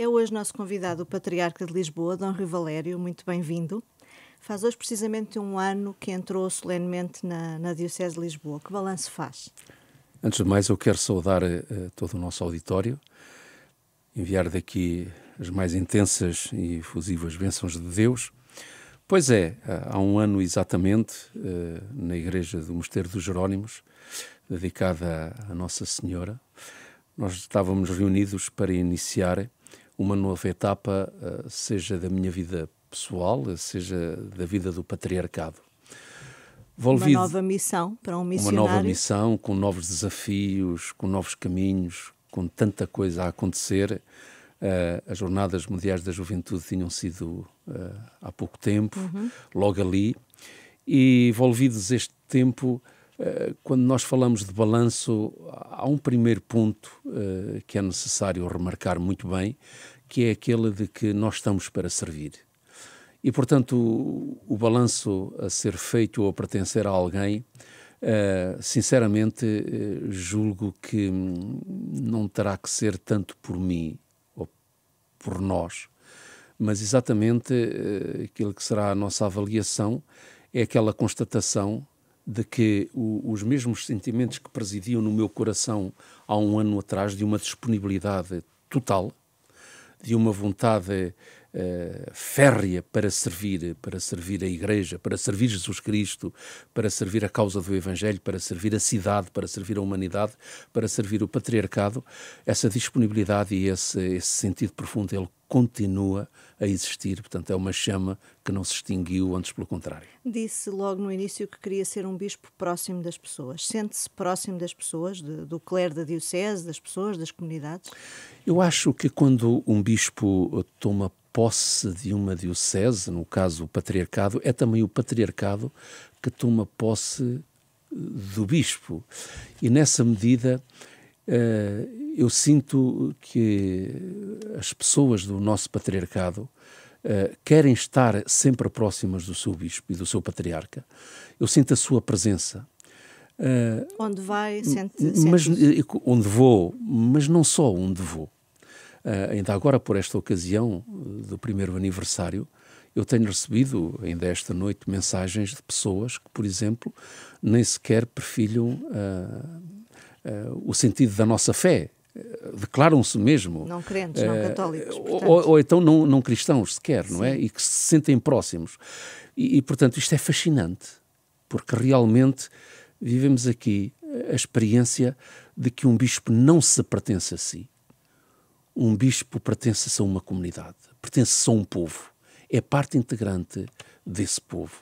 É hoje nosso convidado o Patriarca de Lisboa, Dom Rui Valério. Muito bem-vindo. Faz hoje precisamente um ano que entrou solenemente na, na Diocese de Lisboa. Que balanço faz? Antes de mais, eu quero saudar uh, todo o nosso auditório, enviar daqui as mais intensas e efusivas bênçãos de Deus. Pois é, eh, há um ano exatamente, uh, na Igreja do Mosteiro dos Jerónimos, dedicada à Nossa Senhora, nós estávamos reunidos para iniciar uma nova etapa, eh, seja da minha vida pessoal, seja da vida do patriarcado. Volvido, uma nova missão para um missionário. Uma nova missão, com novos desafios, com novos caminhos, com tanta coisa a acontecer. Eh, as Jornadas Mundiais da Juventude tinham sido eh, há pouco tempo, uhum. logo ali, e envolvidos este tempo eh, quando nós falamos de balanço, há um primeiro ponto eh, que é necessário remarcar muito bem, que é aquele de que nós estamos para servir. E, portanto, o, o balanço a ser feito ou a pertencer a alguém, uh, sinceramente, uh, julgo que hum, não terá que ser tanto por mim ou por nós, mas exatamente uh, aquilo que será a nossa avaliação é aquela constatação de que o, os mesmos sentimentos que presidiam no meu coração há um ano atrás, de uma disponibilidade total, de uma vontade eh, férrea para servir, para servir a Igreja, para servir Jesus Cristo, para servir a causa do Evangelho, para servir a cidade, para servir a humanidade, para servir o patriarcado, essa disponibilidade e esse, esse sentido profundo, ele continua a existir, portanto é uma chama que não se extinguiu, antes pelo contrário. Disse logo no início que queria ser um bispo próximo das pessoas. Sente-se próximo das pessoas, de, do clero da diocese, das pessoas, das comunidades? Eu acho que quando um bispo toma posse de uma diocese, no caso o patriarcado, é também o patriarcado que toma posse eh, do bispo. E nessa medida eh, eu sinto que as pessoas do nosso patriarcado eh, querem estar sempre próximas do seu bispo e do seu patriarca. Eu sinto a sua presença. onde vai, sente, mas, Onde vou, mas não só onde vou Uh, ainda agora, por esta ocasião ah, do primeiro aniversário, eu tenho recebido, ainda esta noite, mensagens de pessoas que, por exemplo, nem sequer perfilham uh, uh, o sentido da nossa fé. Declaram-se mesmo. Não crentes, não católicos. Ou, ou, então não, não cristãos sequer, Sim. não é? E que se sentem próximos. E, e, portanto, isto é fascinante, porque realmente vivemos aqui a experiência de que um bispo não se pertence a si um bispo pertence a uma comunidade, pertence a um povo, é parte integrante desse povo.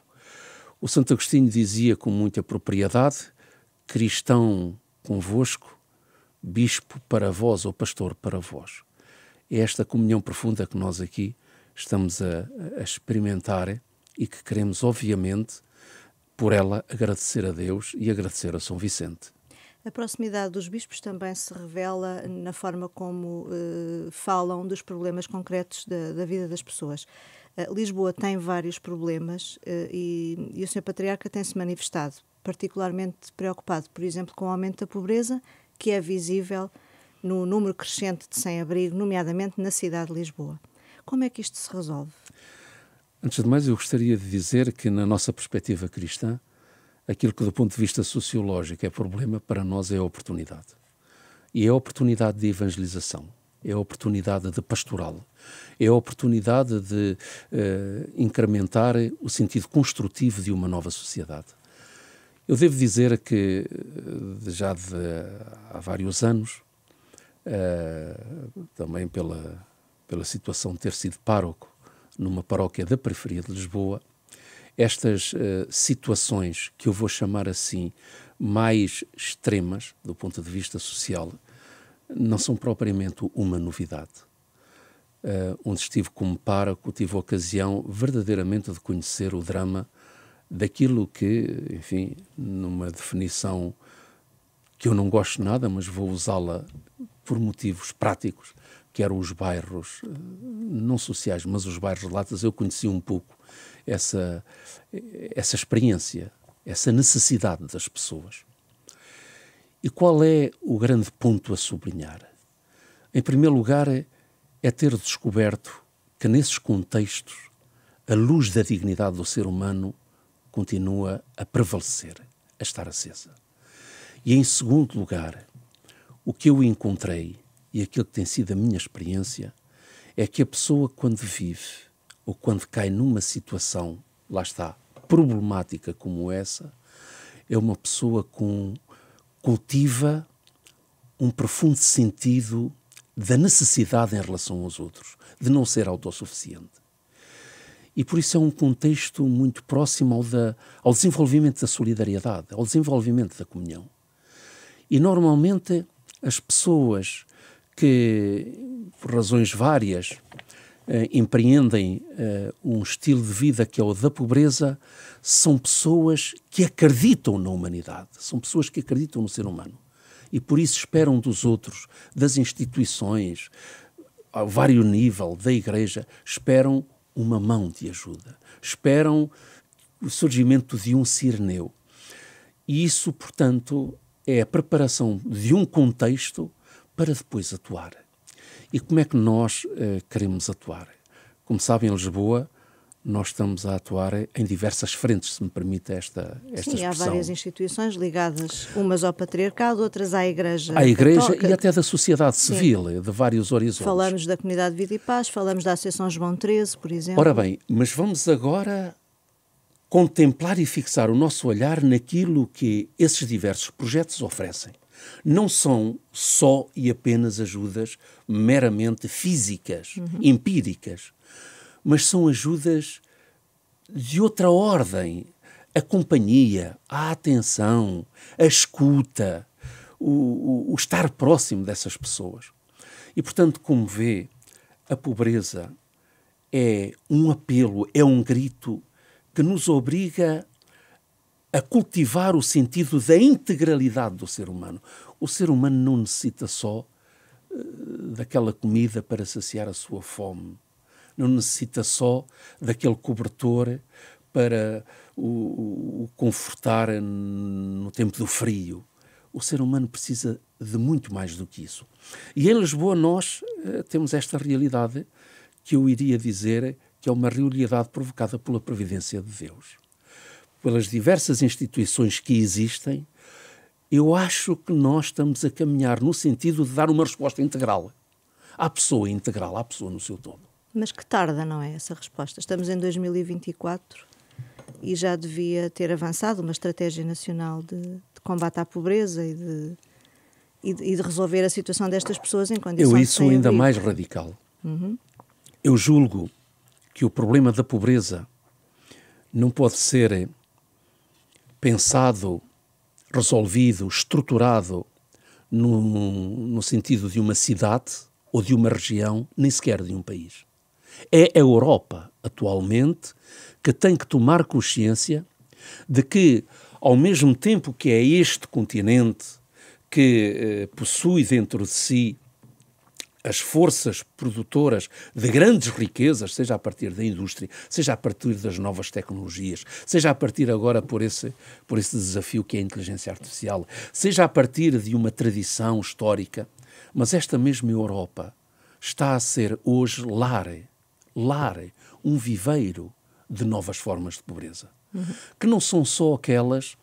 O Santo Agostinho dizia com muita propriedade: cristão convosco, bispo para vós ou pastor para vós. É esta comunhão profunda que nós aqui estamos a, a experimentar e que queremos, obviamente, por ela agradecer a Deus e agradecer a São Vicente. A proximidade dos bispos também se revela na forma como uh, falam dos problemas concretos da, da vida das pessoas. Uh, Lisboa tem vários problemas uh, e, e o Sr. Patriarca tem se manifestado particularmente preocupado, por exemplo, com o aumento da pobreza, que é visível no número crescente de sem-abrigo, nomeadamente na cidade de Lisboa. Como é que isto se resolve? Antes de mais, eu gostaria de dizer que, na nossa perspectiva cristã, aquilo que, do ponto de vista sociológico, é problema, para nós é oportunidade. E é oportunidade de evangelização, é oportunidade de pastoral, é oportunidade de uh, incrementar o sentido construtivo de uma nova sociedade. Eu devo dizer que, eh, já de, há vários anos, uh, também pela, pela situação de ter sido pároco numa paróquia da periferia de Lisboa, estas uh, situações que eu vou chamar assim mais extremas do ponto de vista social não são propriamente uma novidade. Uh, onde estive como pároco, tive a ocasião verdadeiramente de conhecer o drama daquilo que, enfim, numa definição que eu não gosto nada, mas vou usá-la por motivos práticos, que eram os bairros, eh, não sociais, mas os bairros latas, eu conheci um pouco essa, essa experiência, essa necessidade das pessoas. E qual é o grande ponto a sublinhar? Em primeiro lugar, é, é ter descoberto que nesses contextos a luz da dignidade do ser humano continua a prevalecer, a estar acesa. E em segundo lugar, o que eu encontrei e aquilo que tem sido a minha experiência, é que a pessoa, quando vive ou quando cai numa situação, lá está, problemática como essa, é uma pessoa com cultiva um profundo sentido da necessidade em relação aos outros, de não ser autossuficiente. E por isso é um contexto muito próximo ao, da, ao desenvolvimento da solidariedade, ao desenvolvimento da comunhão. E normalmente as pessoas que, por razões várias, eh, empreendem eh, um estilo de vida que é o da pobreza, são pessoas que acreditam na humanidade, são pessoas que acreditam no ser humano. E por isso esperam dos outros, das instituições, a vários nível, da igreja, esperam uma mão de ajuda, esperam o surgimento de um cirneu. E isso, portanto, é a preparação de um contexto para depois atuar. E como é que nós eh, queremos atuar? Como sabem, em Lisboa, nós estamos a atuar em diversas frentes, se me permite esta, esta Sim, expressão. há várias instituições ligadas, umas ao patriarcado, outras à Igreja À Igreja e até da sociedade civil, Sim. Eh, de vários horizontes. Falamos da Comunidade Vida e Paz, falamos da Associação João XIII, por exemplo. Ora bem, mas vamos agora contemplar e fixar o nosso olhar naquilo que esses diversos projetos oferecem não são só e apenas ajudas meramente físicas, uhum. empíricas, mas são ajudas de outra ordem. A companhia, a atenção, a escuta, o, o, o estar próximo dessas pessoas. E, portanto, como vê, a pobreza é um apelo, é um grito que nos obriga a cultivar o sentido da integralidade do ser humano. O ser humano não necessita só uh, daquela comida para saciar a sua fome, não necessita só daquele cobertor para o, o confortar no tempo do frio. O ser humano precisa de muito mais do que isso. E em Lisboa nós uh, temos esta realidade que eu iria dizer que é uma realidade provocada pela providência de Deus pelas diversas instituições que existem, eu acho que nós estamos a caminhar no sentido de dar uma resposta integral à pessoa integral, à pessoa no seu todo. Mas que tarda, não é, essa resposta? Estamos em 2024 e já devia ter avançado uma estratégia nacional de, de combate à pobreza e de, e de, e, de, resolver a situação destas pessoas em condições... Eu isso ainda mais radical. Uhum. Eu julgo que o problema da pobreza não pode ser pensado, resolvido, estruturado no, no sentido de uma cidade ou de uma região, nem sequer de um país. É a Europa, atualmente, que tem que tomar consciência de que, ao mesmo tempo que é este continente que eh, possui dentro de si as forças produtoras de grandes riquezas, seja a partir da indústria, seja a partir das novas tecnologias, seja a partir agora por esse, por esse desafio que é a inteligência artificial, seja a partir de uma tradição histórica, mas esta mesma Europa está a ser hoje lare, lare, um viveiro de novas formas de pobreza, uhum. que não são só aquelas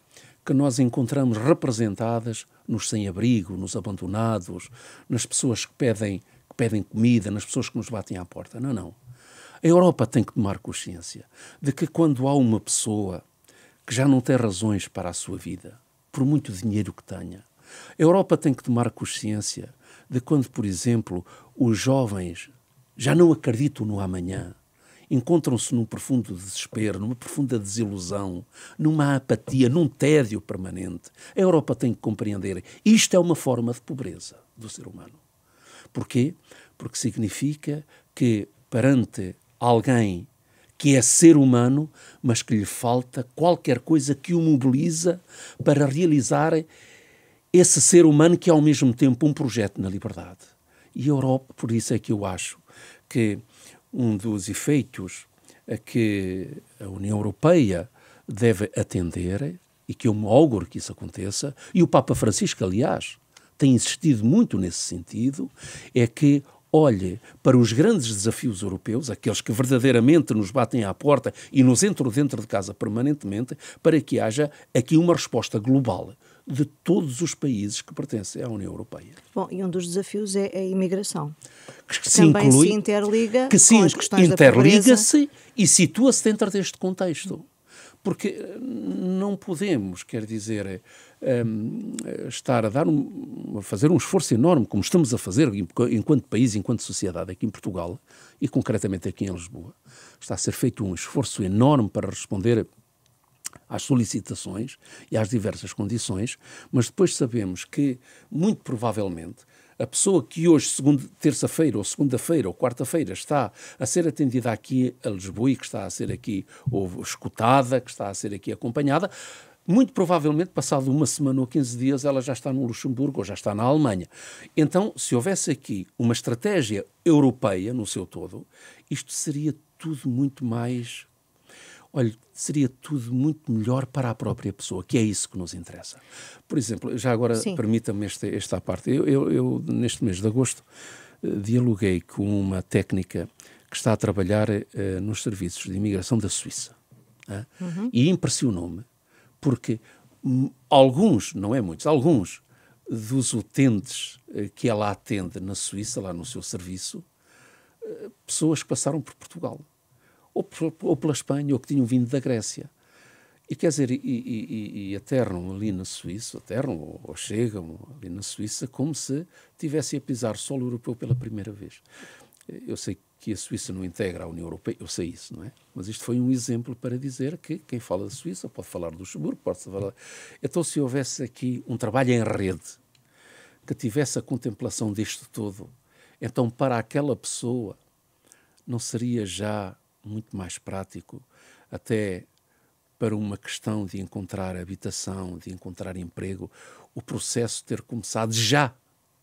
que nós encontramos representadas nos sem-abrigo, nos abandonados, nas pessoas que pedem, que pedem comida, nas pessoas que nos batem à porta. Não, não. A Europa tem que tomar consciência de que quando há uma pessoa que já não tem razões para a sua vida, por muito dinheiro que tenha, a Europa tem que tomar consciência de quando, por exemplo, os jovens já não acreditam no amanhã encontram-se num profundo desespero, numa profunda desilusão, numa apatia, num tédio permanente. A Europa tem que compreender. Isto é uma forma de pobreza do ser humano. Porquê? Porque significa que, perante alguém que é ser humano, mas que lhe falta qualquer coisa que o mobiliza para realizar esse ser humano que é ao mesmo tempo um projeto na liberdade. E a Europa, por isso é que eu acho que um dos efeitos a que a União Europeia deve atender, e que eu me auguro que isso aconteça, e o Papa Francisco, aliás, tem insistido muito nesse sentido, é que olhe para os grandes desafios europeus, aqueles que verdadeiramente nos batem à porta e nos entram dentro de casa permanentemente, para que haja aqui uma resposta global de todos os países que pertencem à União Europeia. Bom, e um dos desafios é a imigração. Que, que se também inclui, se interliga que se com as questões interliga-se e situa-se dentro deste contexto. Porque eh, não podemos, quer dizer, eh, um, eh, estar a dar um, a fazer um esforço enorme, como estamos a fazer enquanto país, enquanto sociedade aqui em Portugal e concretamente aqui em Lisboa. Está a ser feito um esforço enorme para responder às solicitações e às diversas condições, mas depois sabemos que, muito provavelmente, a pessoa que hoje, terça-feira ou segunda-feira ou quarta-feira, está a ser atendida aqui a Lisboa e que está a ser aqui ou escutada, que está a ser aqui acompanhada, muito provavelmente, passado uma semana ou 15 dias, ela já está no Luxemburgo ou já está na Alemanha. Então, se houvesse aqui uma estratégia europeia no seu todo, isto seria tudo muito mais olha, seria tudo muito melhor para a própria pessoa, que é isso que nos interessa. Por exemplo, já agora permita-me esta, esta parte. Eu, eu, eu, neste mês de agosto, eh, dialoguei com uma técnica que está a trabalhar uh, nos serviços de imigração da Suíça. Uh, uhum. E impressionou-me, porque hum, alguns, não é muitos, alguns dos utentes eh, que ela atende na Suíça, lá no seu serviço, pessoas que passaram por Portugal ou, ou pela Espanha, ou que tinham vindo da Grécia. E quer dizer, e, e, e aterram ali na Suíça, aterram ou, ou chegam ali na Suíça como se tivessem a pisar solo europeu pela primeira vez. Eu sei que a Suíça não integra a União Europeia, eu sei isso, não é? Mas isto foi um exemplo para dizer que quem fala da Suíça pode falar do Luxemburgo, pode falar. Então, se houvesse aqui um trabalho em rede que tivesse a contemplação disto todo, então para aquela pessoa não seria já muito mais prático, até para uma questão de encontrar habitação, de encontrar emprego, o processo ter começado já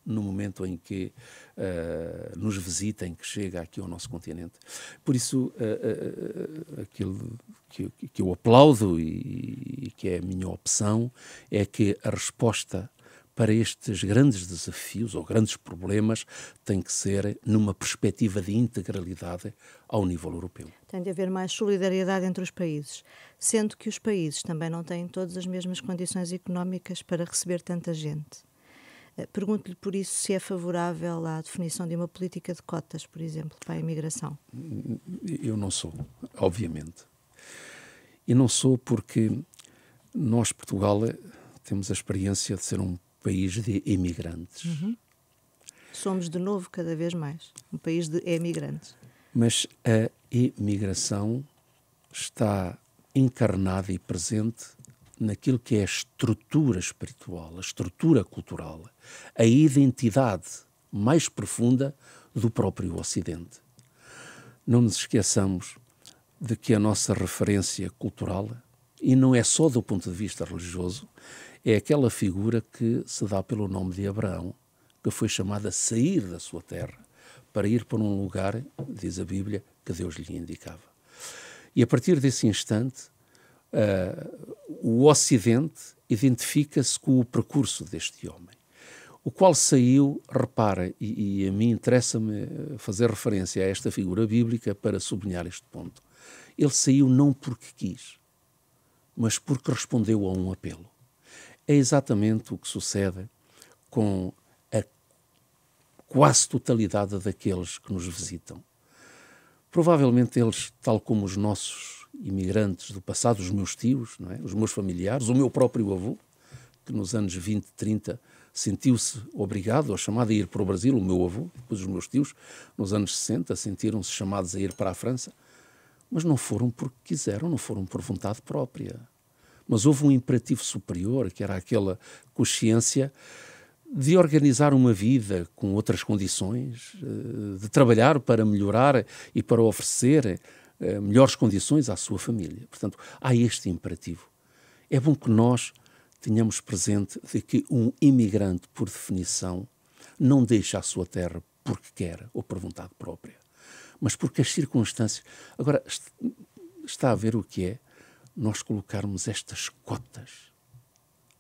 no momento em que uh, nos visita, em que chega aqui ao nosso continente. Por isso, uh, uh, aquilo que, que, eu aplaudo e, e que é a minha opção é que a resposta para estes grandes desafios ou grandes problemas tem que ser numa perspectiva de integralidade ao nível europeu. Tem de haver mais solidariedade entre os países, sendo que os países também não têm todas as mesmas condições económicas para receber tanta gente. Eh, pergunto-lhe por isso se é favorável à definição de uma política de cotas, por exemplo, para a imigração. Eu não sou, obviamente. E não sou porque nós, Portugal, eh, temos a experiência de ser um país de imigrantes. Uhum. Somos de novo cada vez mais um país de emigrantes. Mas a imigração está encarnada e presente naquilo que é a estrutura espiritual, a estrutura cultural, a identidade mais profunda do próprio Ocidente. Não nos esqueçamos de que a nossa referência cultural, e não é só do ponto de vista religioso, é aquela figura que se dá pelo nome de Abraão, que foi chamado a sair da sua terra para ir para um lugar, diz a Bíblia, que Deus lhe indicava. E a partir desse instante, uh, o Ocidente identifica-se com o percurso deste homem, o qual saiu, repara, e, e a mim interessa-me fazer referência a esta figura bíblica para sublinhar este ponto. Ele saiu não porque quis, mas porque respondeu a um apelo é exatamente o que sucede com a quase totalidade daqueles que nos visitam. Provavelmente eles, tal como os nossos imigrantes do passado, os meus tios, é? os meus familiares, o meu próprio avô, que nos anos 20, 30 sentiu-se obrigado ou chamado a ir para o Brasil, o meu avô, depois os meus tios, nos anos 60 sentiram-se chamados a ir para a França, mas não foram porque quiseram, não foram por vontade própria. Mas houve um imperativo superior, que era aquela consciência de organizar uma vida com outras condições, eh, de trabalhar para melhorar e para oferecer eh, melhores condições à sua família. Portanto, há este imperativo. É bom que nós tenhamos presente de que um imigrante, por definição, não deixa a sua terra porque quer ou por vontade própria, mas porque as circunstâncias. Agora, está a ver o que é nós colocarmos estas cotas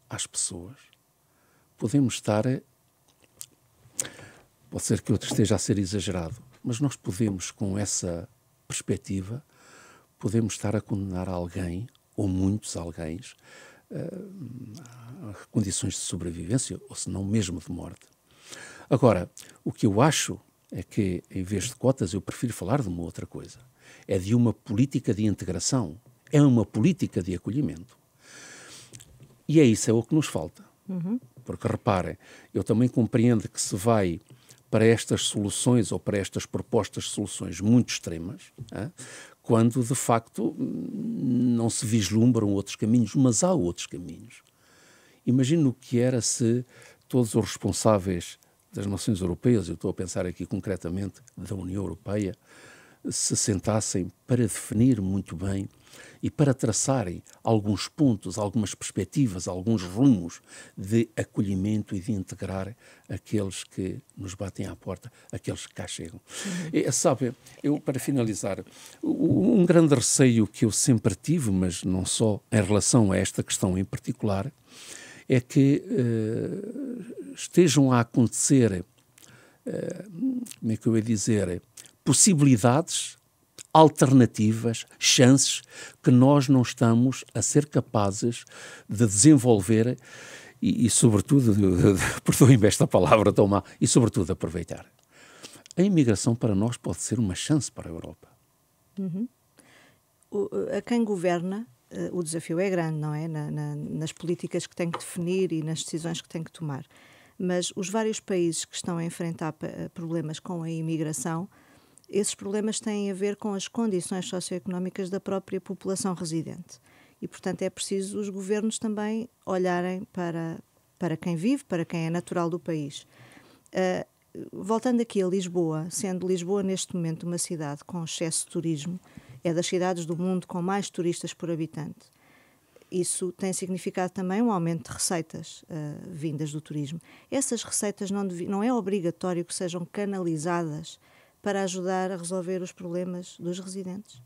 às pessoas, podemos estar. Pode ser que outro esteja a ser exagerado, mas nós podemos, com essa perspectiva, podemos estar a condenar alguém, ou muitos alguém, eh, a condições de sobrevivência, ou se não mesmo de morte. Agora, o que eu acho é que, em vez de cotas, eu prefiro falar de uma outra coisa. É de uma política de integração é uma política de acolhimento. E é isso é o que nos falta. Uhum. Porque reparem, eu também compreendo que se vai para estas soluções ou para estas propostas de soluções muito extremas, quando de facto não se vislumbram outros caminhos, mas há outros caminhos. Imagino o que era se todos os responsáveis das nações europeias, eu estou a pensar aqui concretamente da União Europeia, se sentassem para definir muito bem e para traçarem alguns pontos, algumas perspectivas, alguns rumos de acolhimento e de integrar aqueles que nos batem à porta, aqueles que cá chegam. É, sabe, eu para finalizar, um grande receio que eu sempre tive, mas não só em relação a esta questão em particular, é que uh, estejam a acontecer, uh, como é que eu ia dizer, possibilidades alternativas, chances que nós não estamos a ser capazes de desenvolver e, e sobretudo, perdoem-me esta palavra tão má, e, sobretudo, aproveitar. A imigração para nós pode ser uma chance para a Europa. Uhum. O, a quem governa, eh, o desafio é grande, não é? Na, na, nas políticas que tem que definir e nas decisões que tem que tomar. Mas os vários países que estão a enfrentar eh, problemas com a imigração esses problemas têm a ver com as condições socioeconómicas da própria população residente. E, portanto, é preciso os governos também olharem para, para quem vive, para quem é natural do país. Uh, voltando aqui a Lisboa, sendo Lisboa neste momento uma cidade com excesso de turismo, é das cidades do mundo com mais turistas por habitante. Isso tem significado também um aumento de receitas uh, vindas do turismo. Essas receitas não, não é obrigatório que sejam canalizadas para ajudar a resolver os problemas dos residentes?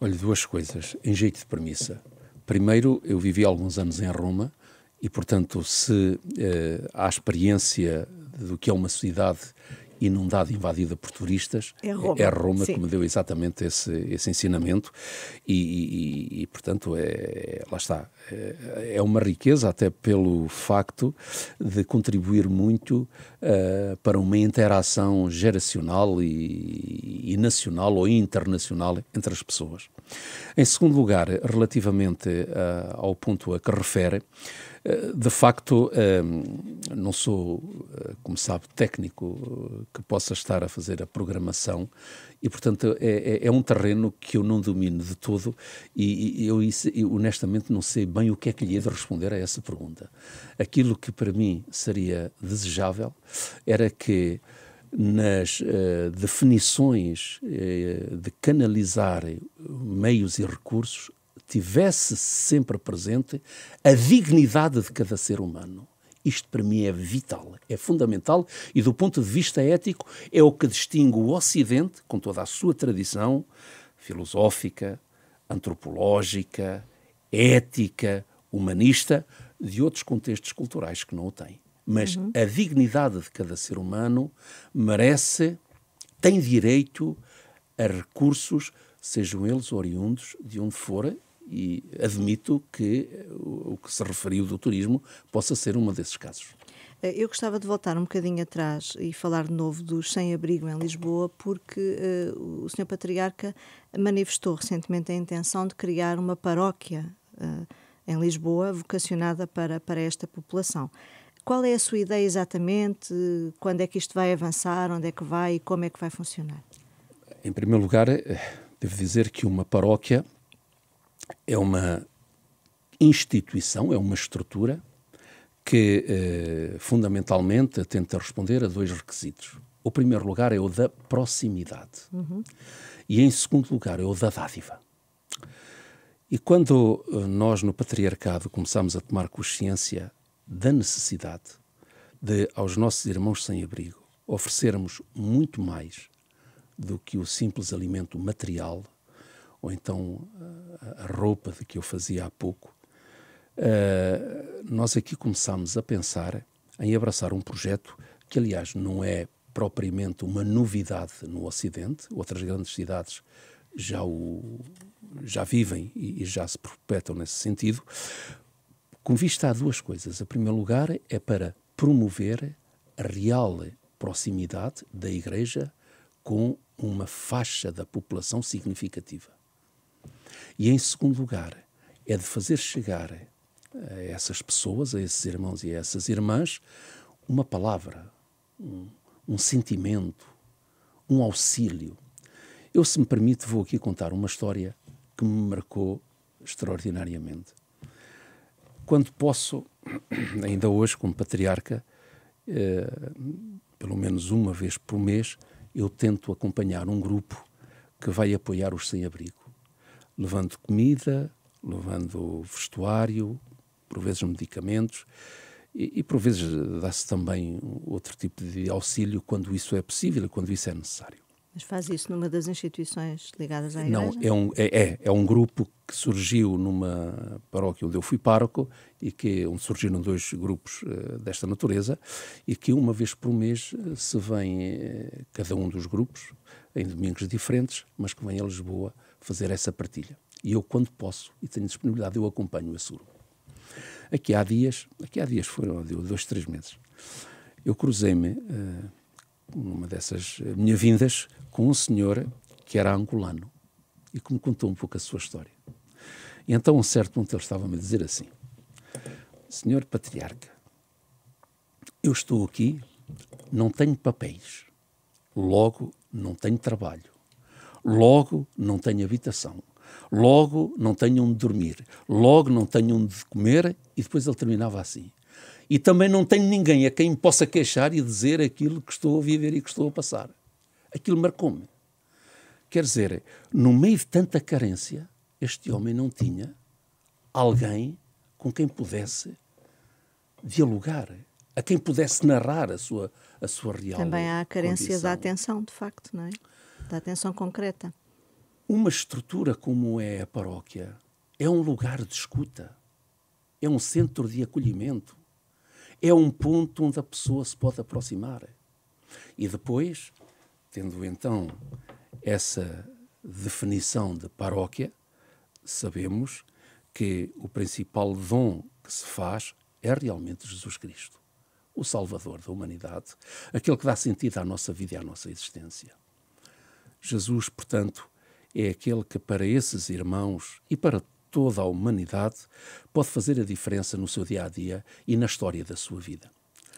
Olha, duas coisas, em jeito de premissa. Primeiro, eu vivi alguns anos em Roma e, portanto, se eh, há experiência do que é uma cidade inundada, invadida por turistas, é Roma, é Roma Sim. que me deu exatamente esse, esse ensinamento e, e, e portanto, é, é, lá está. É, é, uma riqueza até pelo facto de contribuir muito uh, para uma interação geracional e, e nacional ou internacional entre as pessoas. Em segundo lugar, relativamente uh, ao ponto a que refere, eh, de facto, eh, não sou, eh, como sabe, técnico que possa estar a fazer a programação e, portanto, é, é, é um terreno que eu não domino de todo e, eu, honestamente, não sei bem o que é que lhe ia de responder a essa pergunta. Aquilo que para mim seria desejável era que nas definições de canalizar meios e recursos tivesse sempre presente a dignidade de cada ser humano. Isto para mim é vital, é fundamental e, do ponto de vista ético, é o que distingue o Ocidente, com toda a sua tradição filosófica, antropológica, ética, humanista, de outros contextos culturais que não o têm. Mas uhum. a dignidade de cada ser humano merece, tem direito a recursos, sejam eles oriundos de onde forem e admito que eh, o que se referiu do turismo possa ser um desses casos. Eh, eu gostava de voltar um bocadinho atrás e falar de novo dos sem-abrigo em Lisboa, porque uh, o Sr. Patriarca manifestou recentemente a intenção de criar uma paróquia uh, em Lisboa vocacionada para, para esta população. Qual é a sua ideia exatamente? Quando é que isto vai avançar? Onde é que vai e como é que vai funcionar? Em primeiro lugar, devo dizer que uma paróquia é uma instituição, é uma estrutura que eh, fundamentalmente tenta responder a dois requisitos. O primeiro lugar é o da proximidade uhum. e, em segundo lugar, é o da dádiva. E quando eh, nós no patriarcado começamos a tomar consciência da necessidade de, aos nossos irmãos sem abrigo, oferecermos muito mais do que o simples alimento material, ou então a roupa de que eu fazia há pouco, uh, nós aqui começámos a pensar em abraçar um projeto que, aliás, não é propriamente uma novidade no Ocidente, outras grandes cidades já, o, já vivem e, e já se perpetuam nesse sentido, com vista a duas coisas. a primeiro lugar, é para promover a real proximidade da Igreja com uma faixa da população significativa. E, em segundo lugar, é de fazer chegar a essas pessoas, a esses irmãos e a essas irmãs, uma palavra, um, um sentimento, um auxílio. Eu, se me permite, vou aqui contar uma história que me marcou extraordinariamente. Quando posso, ainda hoje, como patriarca, eh, pelo menos uma vez por mês, eu tento acompanhar um grupo que vai apoiar os sem-abrigo levando comida, levando vestuário, por vezes medicamentos e, e por vezes dá-se também outro tipo de auxílio quando isso é possível e quando isso é necessário. Mas faz isso numa das instituições ligadas à igreja? Não, é um, é, é, é um grupo que surgiu numa paróquia onde eu fui pároco e que onde surgiram dois grupos uh, desta natureza e que uma vez por mês eh, se vem uh, cada um dos grupos em domingos diferentes, mas que vem a Lisboa fazer essa partilha. E eu, quando posso e tenho disponibilidade, eu acompanho a Suro. Aqui há dias, aqui há dias, foram dois, três meses, eu cruzei-me uh, numa dessas uh, minhas vindas com um senhor que era angolano e que me contou um pouco a sua história. E então, a um certo ponto, ele estava-me a dizer assim, Senhor Patriarca, eu estou aqui, não tenho papéis, logo não tenho trabalho. Logo, não tenho habitação. Logo, não tenho onde dormir. Logo, não tenho onde comer. E depois ele terminava assim. E também não tenho ninguém a quem possa queixar e dizer aquilo que estou a viver e que estou a passar. Aquilo marcou-me. Quer dizer, no meio de tanta carência, este homem não tinha alguém com quem pudesse dialogar, a quem pudesse narrar a sua, a sua real Também há a carência condição. da atenção, de facto, não é? da atenção concreta. Uma estrutura como é a paróquia é um lugar de escuta, é um centro de acolhimento, é um ponto onde a pessoa se pode aproximar. E depois, tendo então essa definição de paróquia, sabemos que o principal dom que se faz é realmente Jesus Cristo, o Salvador da humanidade, aquele que dá sentido à nossa vida e à nossa existência. Jesus, portanto, é aquele que para esses irmãos e para toda a humanidade pode fazer a diferença no seu dia a dia e na história da sua vida.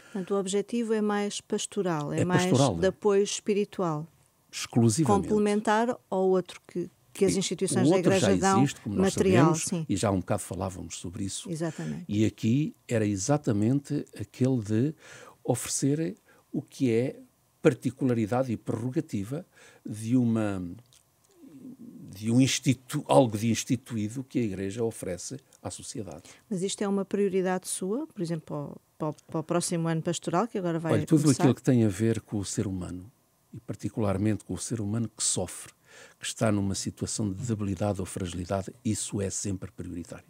Portanto, o objetivo é mais pastoral, é, é mais pastoral, é. de apoio espiritual. Exclusivamente. Complementar ao outro que, que as instituições da Igreja já existe, dão nós material. Sabemos, sim. E já há um bocado falávamos sobre isso. Exatamente. E aqui era exatamente aquele de oferecer o que é particularidade e prerrogativa de uma de um instituto algo de instituído que a Igreja oferece à sociedade. Mas isto é uma prioridade sua, por exemplo, para o, para o próximo ano pastoral, que agora vai Olha, tudo começar... aquilo que tem a ver com o ser humano, e particularmente com o ser humano que sofre, que está numa situação de debilidade ou fragilidade, isso é sempre prioritário.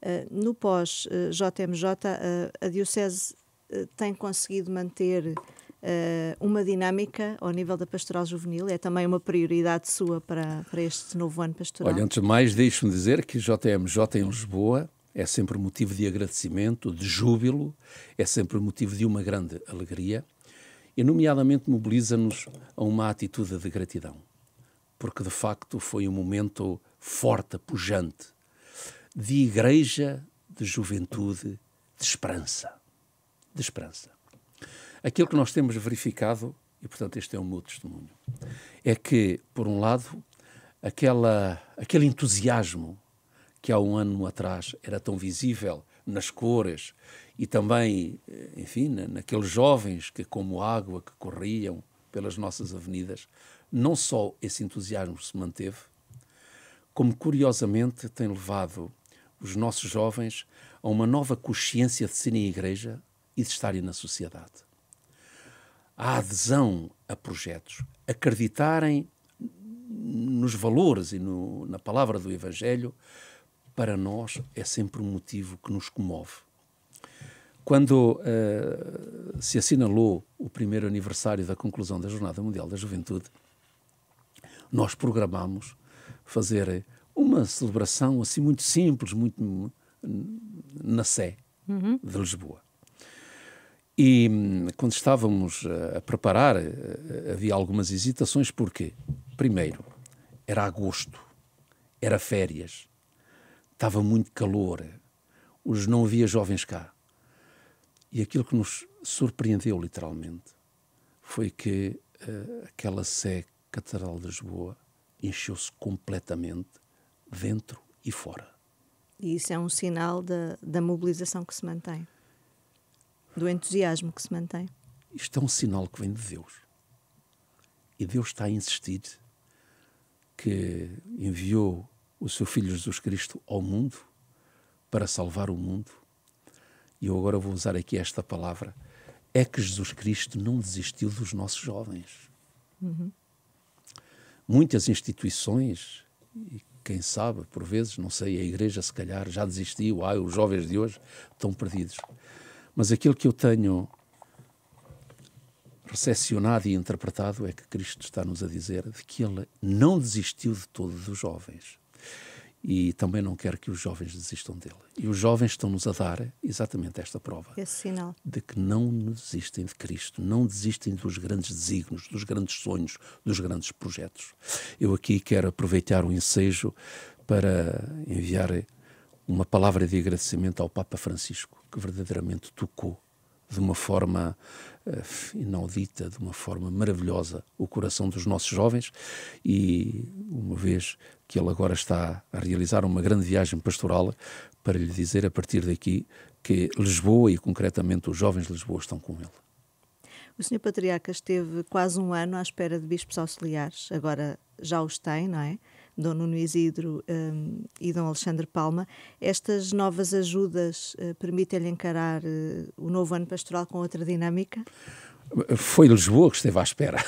Uh, no pós-JMJ, eh, uh, eh, a Diocese uh, tem conseguido manter eh, uma dinâmica ao nível da pastoral juvenil. É também uma prioridade sua para, para este novo ano pastoral. Olha, antes de mais, deixe-me dizer que JMJ em Lisboa é sempre motivo de agradecimento, de júbilo, é sempre motivo de uma grande alegria e, nomeadamente, mobiliza-nos a uma atitude de gratidão, porque de facto foi um momento forte, pujante, de igreja, de juventude, de esperança. De esperança. Aquilo que nós temos verificado, e portanto este é um meu testemunho, é que, por um lado, aquela, aquele entusiasmo que há um ano atrás era tão visível nas cores e também, eh, enfim, naqueles jovens que, como água, que corriam pelas nossas avenidas, não só esse entusiasmo se manteve, como curiosamente tem levado os nossos jovens a uma nova consciência de serem igreja e de estarem na sociedade a adesão a projetos, acreditarem nos valores e no, na palavra do Evangelho, para nós é sempre um motivo que nos comove. Quando uh, se assinalou o primeiro aniversário da conclusão da Jornada Mundial da Juventude, nós programámos fazer uma celebração assim muito simples, muito na Sé uhum. de Lisboa. E hum, quando estávamos eh, a preparar, eh, eh, havia algumas hesitações, porque, primeiro, era agosto, era férias, estava muito calor, hoje não havia jovens cá. E aquilo que nos surpreendeu, literalmente, foi que uh, aquela Sé Catedral de Lisboa encheu-se completamente, dentro e fora. E isso é um sinal da, da mobilização que se mantém do entusiasmo que se mantém. Isto é um sinal que vem de Deus. E Deus está a insistir que enviou o seu Filho Jesus Cristo ao mundo para salvar o mundo. E eu agora vou usar aqui esta palavra: é que Jesus Cristo não desistiu dos nossos jovens. Uhum. Muitas instituições, e quem sabe, por vezes, não sei, a igreja se calhar já desistiu, ai, os jovens de hoje estão perdidos. Mas aquilo que eu tenho recepcionado e interpretado é que Cristo está-nos a dizer de que ele não desistiu de todo dos jovens. E também não quer que os jovens desistam dele. E os jovens estão-nos a dar exatamente esta prova. Esse sinal. De que não desistem de Cristo, não desistem dos grandes desígnios, dos grandes sonhos, dos grandes projetos. Eu aqui quero aproveitar o ensejo para enviar uma palavra de agradecimento ao Papa Francisco, que verdadeiramente tocou de uma forma eh, inaudita, de uma forma maravilhosa, o coração dos nossos jovens. E uma vez que ele agora está a realizar uma grande viagem pastoral, para lhe dizer a partir daqui que Lisboa e concretamente os jovens de Lisboa estão com ele. O Sr. Patriarca esteve quase um ano à espera de bispos auxiliares, agora já os tem, não é? Dom Nuno Isidro um, e Dom Alexandre Palma, estas novas ajudas uh, permitem-lhe encarar uh, o novo ano pastoral com outra dinâmica? Foi Lisboa que esteve à espera.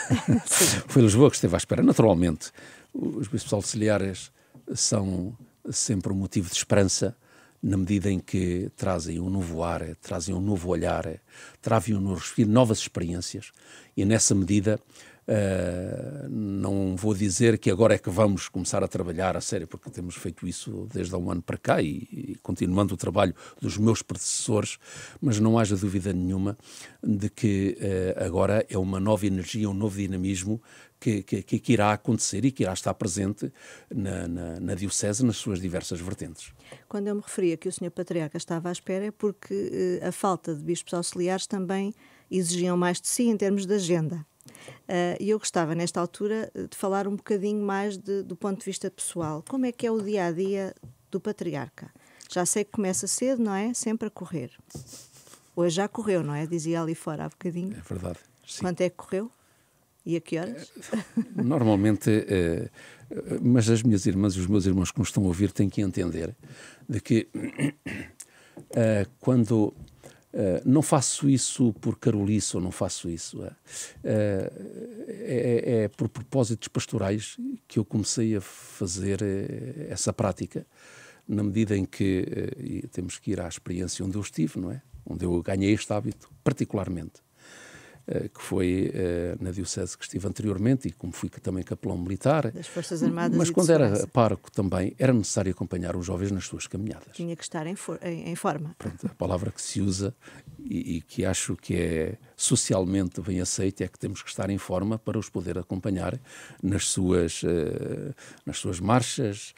Foi Lisboa que esteve à espera. Naturalmente, os bispos auxiliares são sempre um motivo de esperança na medida em que trazem um novo ar, trazem um novo olhar, trazem um novo respiro, novas experiências. E nessa medida, eh, não vou dizer que agora é que vamos começar a trabalhar a sério, porque temos feito isso desde há um ano para cá e, e continuando o trabalho dos meus predecessores, mas não haja dúvida nenhuma de que uh, agora é uma nova energia, um novo dinamismo que, que, que, irá acontecer e que irá estar presente na, na, na, Diocese nas suas diversas vertentes. Quando eu me referia que o Sr. Patriarca estava à espera, é porque eh, a falta de bispos auxiliares também exigiam mais de si em termos de agenda. Ah, e eu gostava, nesta altura, de falar um bocadinho mais de, do ponto de vista pessoal. Como é que é o dia a dia do patriarca? Já sei que começa cedo, não é? Sempre a correr. Hoje já correu, não é? Dizia ali fora há bocadinho. É verdade. Sim. Quanto é que correu? E a que horas? É, normalmente, é, mas as minhas irmãs e os meus irmãos que nos estão a ouvir têm que entender de que é, quando eh, não faço isso por carolice ou não faço isso. Uh, é, é, por propósitos pastorais que eu comecei a fazer essa prática, na medida em que temos que ir à experiência onde eu estive, não é? Onde eu ganhei este hábito, particularmente. Eh, que foi eh, na diocese que estive anteriormente e como fui também capelão militar. Das Forças Armadas. Mas quando era parco também, era necessário acompanhar os jovens nas suas caminhadas. Tinha que estar em, for em, forma. Pronto, a palavra que se usa e, e, que acho que é socialmente bem aceita é que temos que estar em forma para os poder acompanhar nas suas, eh, nas suas marchas,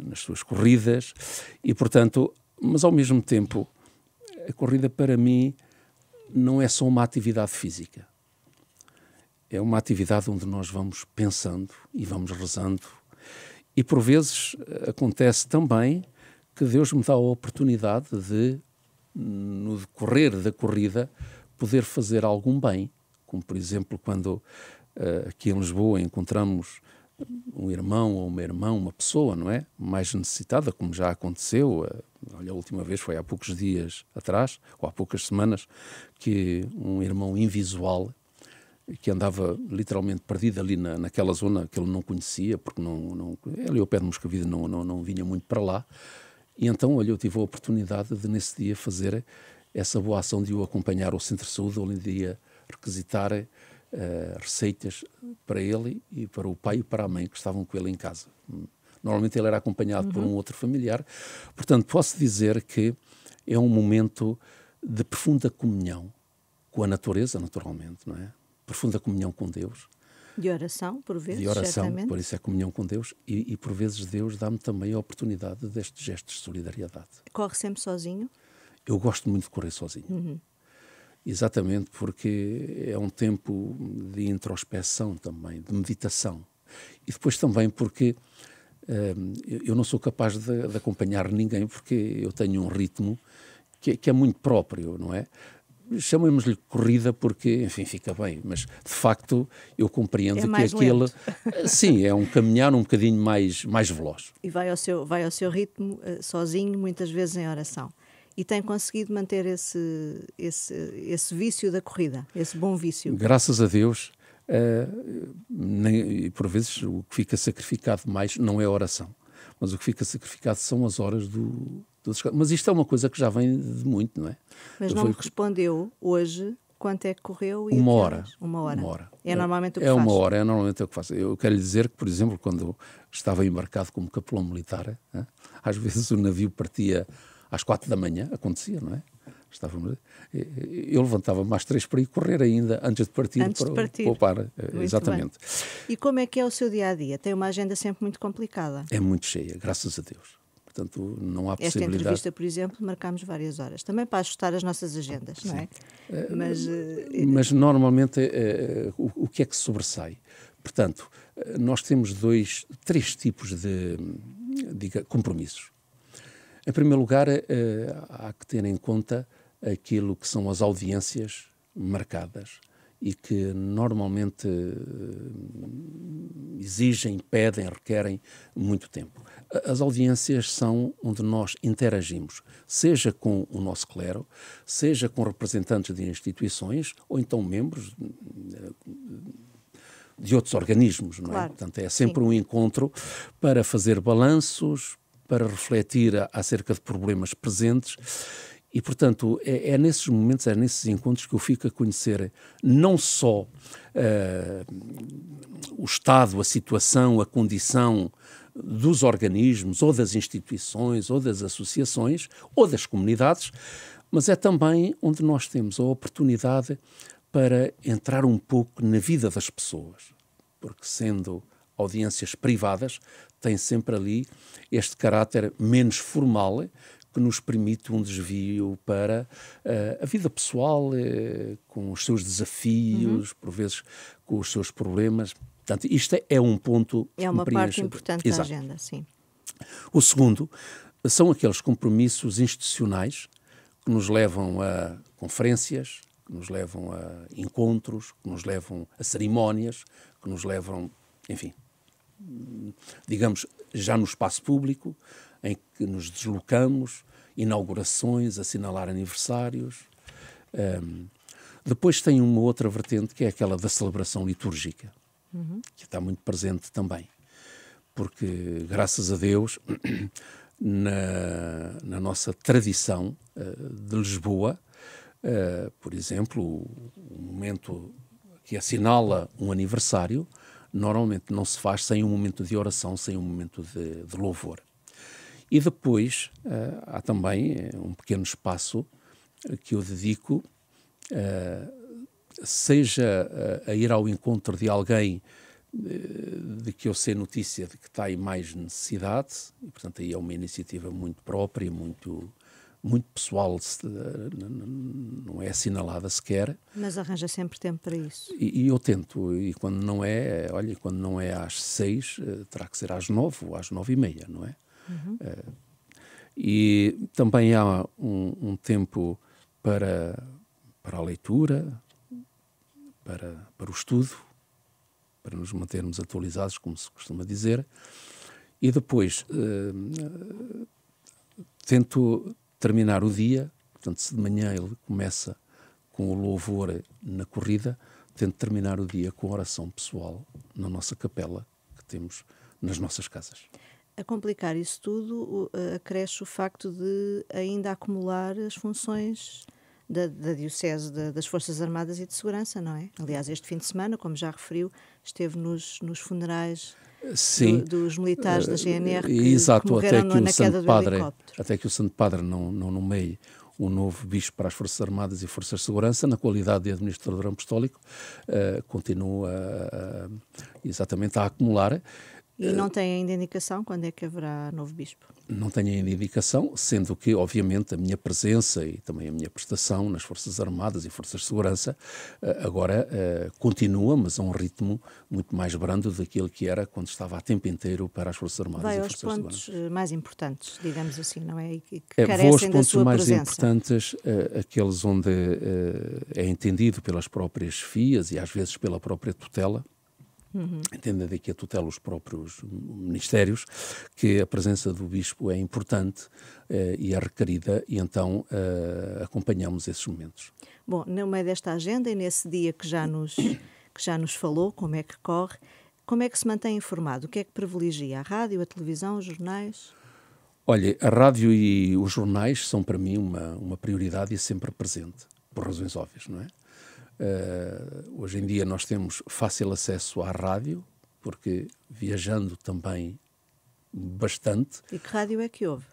nas suas corridas e, portanto, mas ao mesmo tempo, a corrida para mim não é só uma atividade física. É uma atividade onde nós vamos pensando e vamos rezando. E por vezes acontece também que Deus me dá a oportunidade de, no decorrer da corrida, poder fazer algum bem. Como, por exemplo, quando eh, aqui em Lisboa encontramos um irmão ou uma irmã, uma pessoa, não é? Mais necessitada, como já aconteceu, eh, Olha, a última vez foi há poucos dias atrás, ou há poucas semanas, que um irmão invisual que andava literalmente perdido ali na, naquela zona que ele não conhecia, porque não, não, é ali ao pé de Moscavide não, não, não vinha muito para lá. E então, olha, eu tive a oportunidade de, nesse dia, fazer essa boa ação de o acompanhar ao Centro de Saúde, onde ia requisitar uh, receitas para ele e para o pai e para a mãe que estavam com ele em casa. Normalmente ele era acompanhado uhum. por um outro familiar. Portanto, posso dizer que é um momento de profunda comunhão com a natureza, naturalmente, não é? Profunda comunhão com Deus. De oração, por vezes. De oração, certamente. por isso é comunhão com Deus. E, e por vezes Deus dá-me também a oportunidade deste gesto de solidariedade. Corre sempre sozinho? Eu gosto muito de correr sozinho. Uhum. Exatamente porque é um tempo de introspeção também, de meditação. E depois também porque eu não sou capaz de, de, acompanhar ninguém porque eu tenho um ritmo que, que é muito próprio, não é? chamemos-lhe corrida porque, enfim, fica bem, mas de facto eu compreendo é que aquele sim, é um caminhar um bocadinho mais mais veloz. E vai ao seu vai ao seu ritmo eh, sozinho, muitas vezes em oração. E tem conseguido manter esse esse esse vício da corrida, esse bom vício. Graças a Deus, Uh, nem, e por vezes o que fica sacrificado mais não é a oração, mas o que fica sacrificado são as horas do, dos... Mas isto é uma coisa que já vem de muito, não é? Mas não me respondeu hoje quanto é que correu e uma hora, uma hora. Uma hora. É, é normalmente o que é faz. É uma hora, é normalmente o que faço. Eu quero lhe dizer que, por exemplo, quando estava embarcado como capelão militar, né, às vezes o navio partia às quatro da manhã, acontecia, não é? Estávamos, eu levantava mais três para ir correr ainda antes de partir antes para de partir. poupar. Eh, muito exatamente. Bem. E como é que é o seu dia a dia? Tem uma agenda sempre muito complicada. É muito cheia, graças a Deus. Portanto, não há Esta possibilidade. Esta entrevista, por exemplo, marcámos várias horas, também para ajustar as nossas agendas, Sim. não é? Eh, eh, mas, Mas normalmente o, que é que sobressai? Portanto, nós temos dois, três tipos de diga, compromissos. Em primeiro lugar, há que ter em conta aquilo que são as audiências marcadas e que normalmente eh, exigem, pedem, requerem muito tempo. As audiências são onde nós interagimos, seja com o nosso clero, seja com representantes de instituições ou então membros eh, de outros organismos, não é? Portanto, é sempre Sim. um encontro para fazer balanços, para refletir acerca de problemas presentes e, portanto, é, é, nesses momentos, é nesses encontros que eu fico a conhecer não só uh, o estado, a situação, a condição dos organismos, ou das instituições, ou das associações, ou das comunidades, mas é também onde nós temos a oportunidade para entrar um pouco na vida das pessoas. Porque, sendo audiências privadas, tem sempre ali este caráter menos formal que nos permite um desvio para uh, a vida pessoal, uh, com os seus desafios, uhum. por vezes com os seus problemas. Portanto, isto é um ponto. É uma parte importante Exato. da agenda, sim. O segundo são aqueles compromissos institucionais que nos levam a conferências, que nos levam a encontros, que nos levam a cerimónias, que nos levam, enfim, digamos, já no espaço público, em que nos deslocamos, inaugurações, assinalar aniversários. Um, depois tem uma outra vertente que é aquela da celebração litúrgica, uhum. que está muito presente também. Porque, graças a Deus, na, na nossa tradição uh, de Lisboa, uh, por exemplo, o, o momento que assinala um aniversário, normalmente não se faz sem um momento de oração, sem um momento de, de louvor. E depois uh, há também eh, um pequeno espaço eh, que eu dedico, uh, seja a, ir ao encontro de alguém de que eu sei notícia de que está em mais necessidade, e portanto aí é uma iniciativa muito própria, muito muito pessoal, não é assinalada sequer. Mas arranja sempre tempo para isso. E, e, eu tento, e quando não é, olha, quando não é às seis, terá que ser às nove ou às nove e meia, não é? Uhum. Eh, e também há um, um, tempo para, para a leitura, para, para o estudo, para nos mantermos atualizados, como se costuma dizer. E depois uh, tento terminar o dia, portanto, se de manhã ele começa com o louvor na corrida, tento terminar o dia com oração pessoal na nossa capela que temos nas nossas casas. A complicar isso tudo, acresce o facto de ainda acumular as funções da, da Diocese da, das Forças Armadas e de Segurança, não é? Aliás, este fim de semana, como já referiu, esteve nos, nos funerais do, dos militares da eh, GNR que, Exato, que até que na queda do Padre, helicóptero. Até que o Santo Padre não, não nomeie o novo bispo para as Forças Armadas e Forças de Segurança, na qualidade de administrador apostólico, uh, continua uh, exatamente a acumular e não eh, tem ainda indicação quando é que haverá novo bispo? Não tenho ainda indicação, sendo que, obviamente, a minha presença e também a minha prestação nas Forças Armadas e Forças de Segurança eh, agora eh, continua, mas a um ritmo muito mais brando daquilo que era quando estava a tempo inteiro para as Forças Armadas Vai e Forças de Segurança. Vai aos pontos mais importantes, digamos assim, não é? E que é, carecem Vou aos pontos mais presença. importantes, aqueles onde é entendido pelas próprias FIAs e às vezes pela própria tutela, Uhum. aqui a tutela os próprios ministérios, que a presença do bispo é importante eh, e é requerida, e então eh, acompanhamos esses momentos. Bom, no meio desta agenda e nesse dia que já nos, que já nos falou, como é que corre, como é que se mantém informado? O que é que privilegia? A rádio, a televisão, os jornais? Olha, a rádio e os jornais são para mim uma, uma prioridade e é sempre presente, por razões óbvias, não é? Uh, hoje em dia nós temos fácil acesso à rádio, porque viajando também bastante. E que rádio é que houve?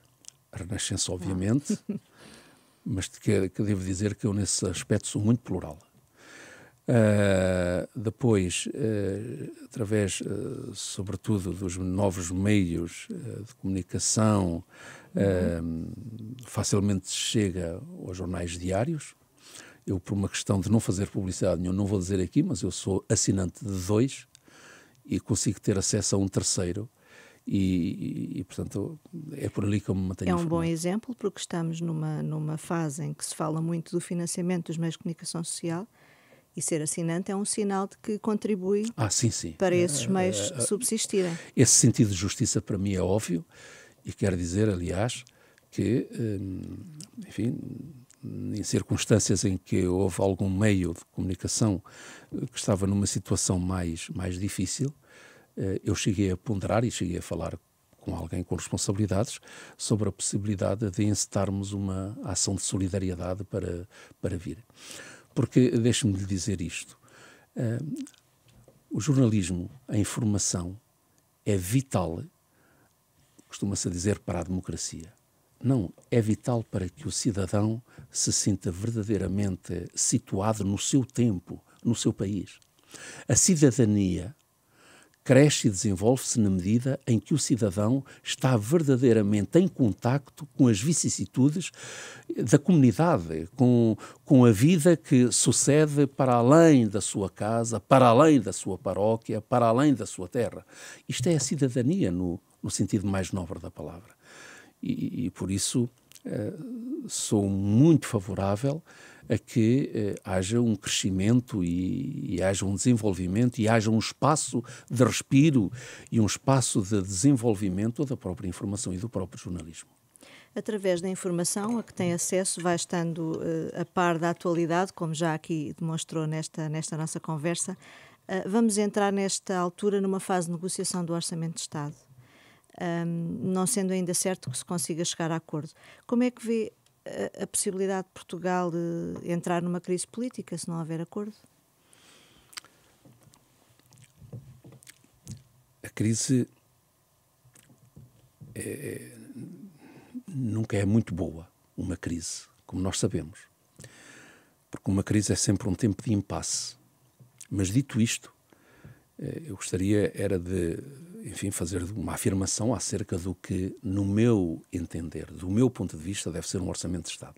A Renascença, obviamente, ah. mas que, que, devo dizer que eu nesse aspecto sou muito plural. Uh, depois, uh, através, uh, sobretudo, dos novos meios de comunicação, uhum. facilmente chega aos jornais diários, eu, por uma questão de não fazer publicidade nenhuma, não vou dizer aqui, mas eu sou assinante de dois e consigo ter acesso a um terceiro. E, e, e, portanto é por ali que eu me mantenho. É um bom exemplo porque estamos numa numa fase em que se fala muito do financiamento dos meios de comunicação social e ser assinante é um sinal de que contribui ah, sim, sim. para é, esses meios uh, uh, subsistirem. Esse sentido de justiça para mim é óbvio e quero dizer, aliás, que hum, enfim em circunstâncias em que houve algum meio de comunicação eh, que estava numa situação mais, mais difícil, eh, eu cheguei a ponderar e cheguei a falar com alguém com responsabilidades sobre a possibilidade de encetarmos uma ação de solidariedade para, para vir. Porque, deixe-me lhe dizer isto, eh, o jornalismo, a informação, é vital, costuma-se dizer, para a democracia. Não, é vital para que o cidadão se sinta verdadeiramente situado no seu tempo, no seu país. A cidadania cresce e desenvolve-se na medida em que o cidadão está verdadeiramente em contacto com as vicissitudes da comunidade, com, com a vida que sucede para além da sua casa, para além da sua paróquia, para além da sua terra. Isto é a cidadania no, no sentido mais nobre da palavra e, e por isso eh, sou muito favorável a que eh, haja um crescimento e, e, haja um desenvolvimento e haja um espaço de respiro e um espaço de desenvolvimento da própria informação e do próprio jornalismo. Através da informação a que tem acesso, vai estando uh, a par da atualidade, como já aqui demonstrou nesta, nesta nossa conversa. Uh, vamos entrar, nesta altura, numa fase de negociação do Orçamento de Estado um, não sendo ainda certo que se consiga chegar a acordo. Como é que vê a, a possibilidade de Portugal de eh, entrar numa crise política se não houver acordo? A crise é, é, nunca é muito boa, uma crise, como nós sabemos. Porque uma crise é sempre um tempo de impasse. Mas dito isto, eh, eu gostaria era de enfim, fazer uma afirmação acerca do que, no meu entender, do meu ponto de vista, deve ser um orçamento de Estado.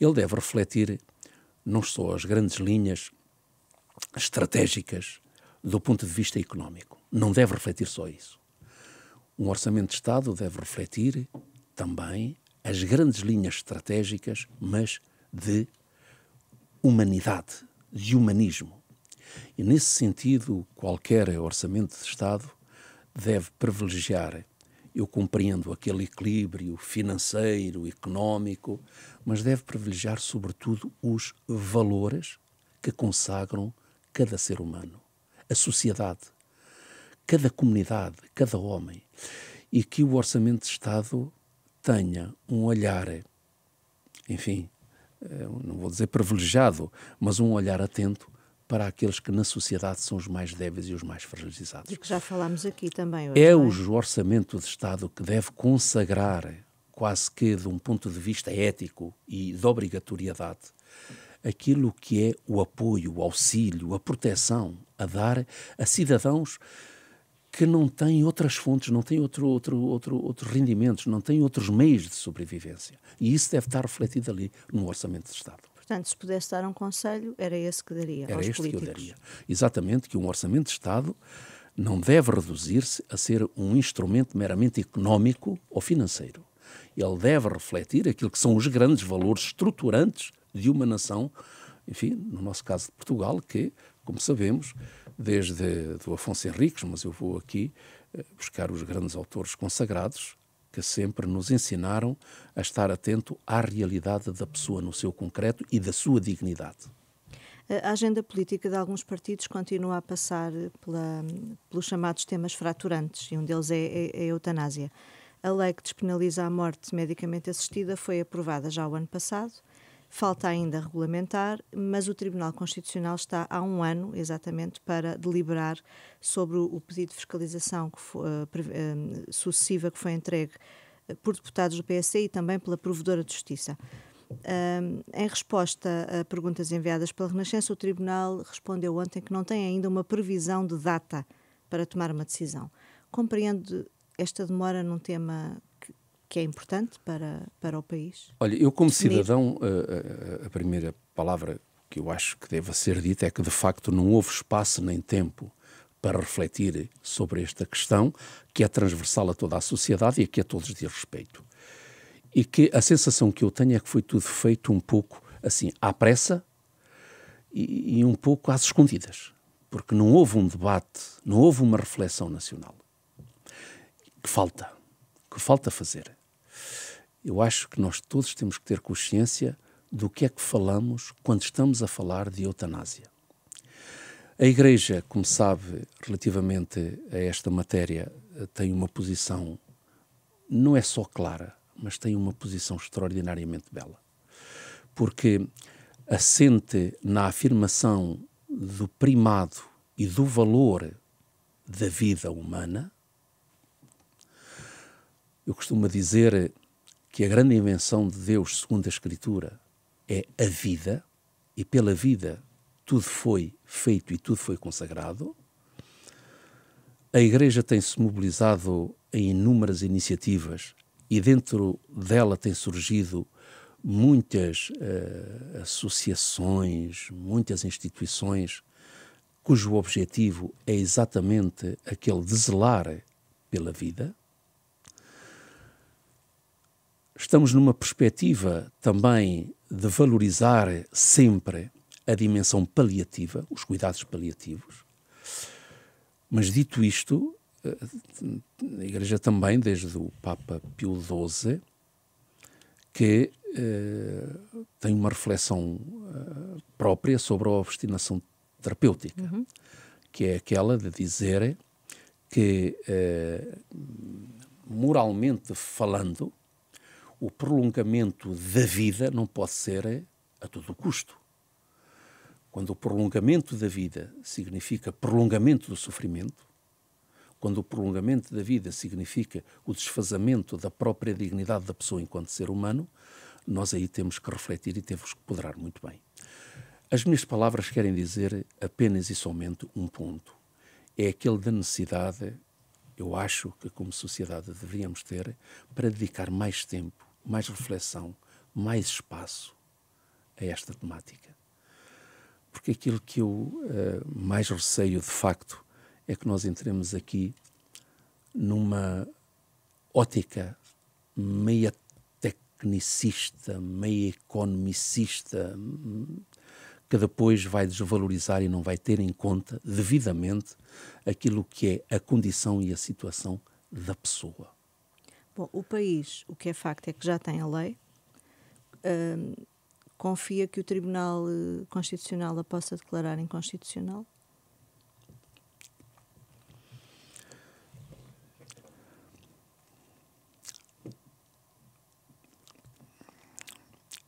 Ele deve refletir não só as grandes linhas estratégicas do ponto de vista económico, não deve refletir só isso. Um orçamento de Estado deve refletir também as grandes linhas estratégicas, mas de humanidade, de humanismo. E nesse sentido, qualquer orçamento de Estado deve privilegiar, eu compreendo, aquele equilíbrio financeiro, económico, mas deve privilegiar, sobretudo, os valores que consagram cada ser humano, a sociedade, cada comunidade, cada homem. E que o Orçamento de Estado tenha um olhar, enfim, eh, não vou dizer privilegiado, mas um olhar atento para aqueles que na sociedade são os mais débeis e os mais fragilizados. E que já falámos aqui também. Hoje, é, é o orçamento de Estado que deve consagrar, quase que de um ponto de vista ético e de obrigatoriedade, aquilo que é o apoio, o auxílio, a proteção a dar a cidadãos que não têm outras fontes, não têm outro, outro, outro, outros rendimentos, não têm outros meios de sobrevivência. E isso deve estar refletido ali no Orçamento de Estado. Portanto, se pudesse dar um conselho, era esse que daria era aos este políticos. Que eu daria. Exatamente, que um orçamento de Estado não deve reduzir-se a ser um instrumento meramente económico ou financeiro. Ele deve refletir aquilo que são os grandes valores estruturantes de uma nação, enfim, no nosso caso de Portugal, que, como sabemos, desde do Afonso Henriques, mas eu vou aqui eh, buscar os grandes autores consagrados, que sempre nos ensinaram a estar atento à realidade da pessoa no seu concreto e da sua dignidade. A agenda política de alguns partidos continua a passar eh, pela, pelos chamados temas fraturantes, e um deles é, é, é, a eutanásia. A lei que despenaliza a morte medicamente assistida foi aprovada já o ano passado falta ainda regulamentar, mas o Tribunal Constitucional está há um ano exatamente para deliberar sobre o pedido de fiscalização que foi, uh, eh, uh, eh, sucessiva que foi entregue eh, por deputados do PSC e também pela Provedora de Justiça. em resposta a perguntas enviadas pela Renascença, o Tribunal respondeu ontem que não tem ainda uma previsão de data para tomar uma decisão. Compreendo esta demora num tema que é importante para, para o país? Olha, eu como definir. cidadão, eh, eh, a, primeira palavra que eu acho que deve ser dita é que de facto não houve espaço nem tempo para refletir sobre esta questão que é transversal a toda a sociedade e a que a todos diz respeito. E que a sensação que eu tenho é que foi tudo feito um pouco assim, à pressa e, e um pouco às escondidas, porque não houve um debate, não houve uma reflexão nacional. Que falta, que falta fazer eu acho que nós todos temos que ter consciência do que é que falamos quando estamos a falar de eutanásia. A Igreja, como sabe, relativamente a esta matéria, eh, tem uma posição, não é só clara, mas tem uma posição extraordinariamente bela. Porque assente na afirmação do primado e do valor da vida humana. Eu costumo dizer que a grande invenção de Deus, segundo a Escritura, é a vida, e pela vida tudo foi feito e tudo foi consagrado. A Igreja tem-se mobilizado em inúmeras iniciativas e dentro dela têm surgido muitas uh, associações, muitas instituições cujo objetivo é exatamente aquele de zelar pela vida estamos numa perspectiva também de valorizar sempre a dimensão paliativa, os cuidados paliativos. Mas dito isto, eh, a Igreja também, desde o Papa Pio XII, que eh, tem uma reflexão eh, própria sobre a obstinação terapêutica, uhum. que é aquela de dizer que, eh, moralmente falando, o prolongamento da vida não pode ser a todo custo. Quando o prolongamento da vida significa prolongamento do sofrimento, quando o prolongamento da vida significa o desfazamento da própria dignidade da pessoa enquanto ser humano, nós aí temos que refletir e temos que ponderar muito bem. As minhas palavras querem dizer apenas e somente um ponto. É aquele da necessidade, eu acho que como sociedade deveríamos ter, para dedicar mais tempo mais reflexão, mais espaço a esta temática. Porque aquilo que eu uh, mais receio, de facto, é que nós entremos aqui numa ótica meia tecnicista, meia economicista, que depois vai desvalorizar e não vai ter em conta devidamente aquilo que é a condição e a situação da pessoa. Bom, o país, o que é facto é que já tem a lei, confia que o Tribunal eh, Constitucional a possa declarar inconstitucional?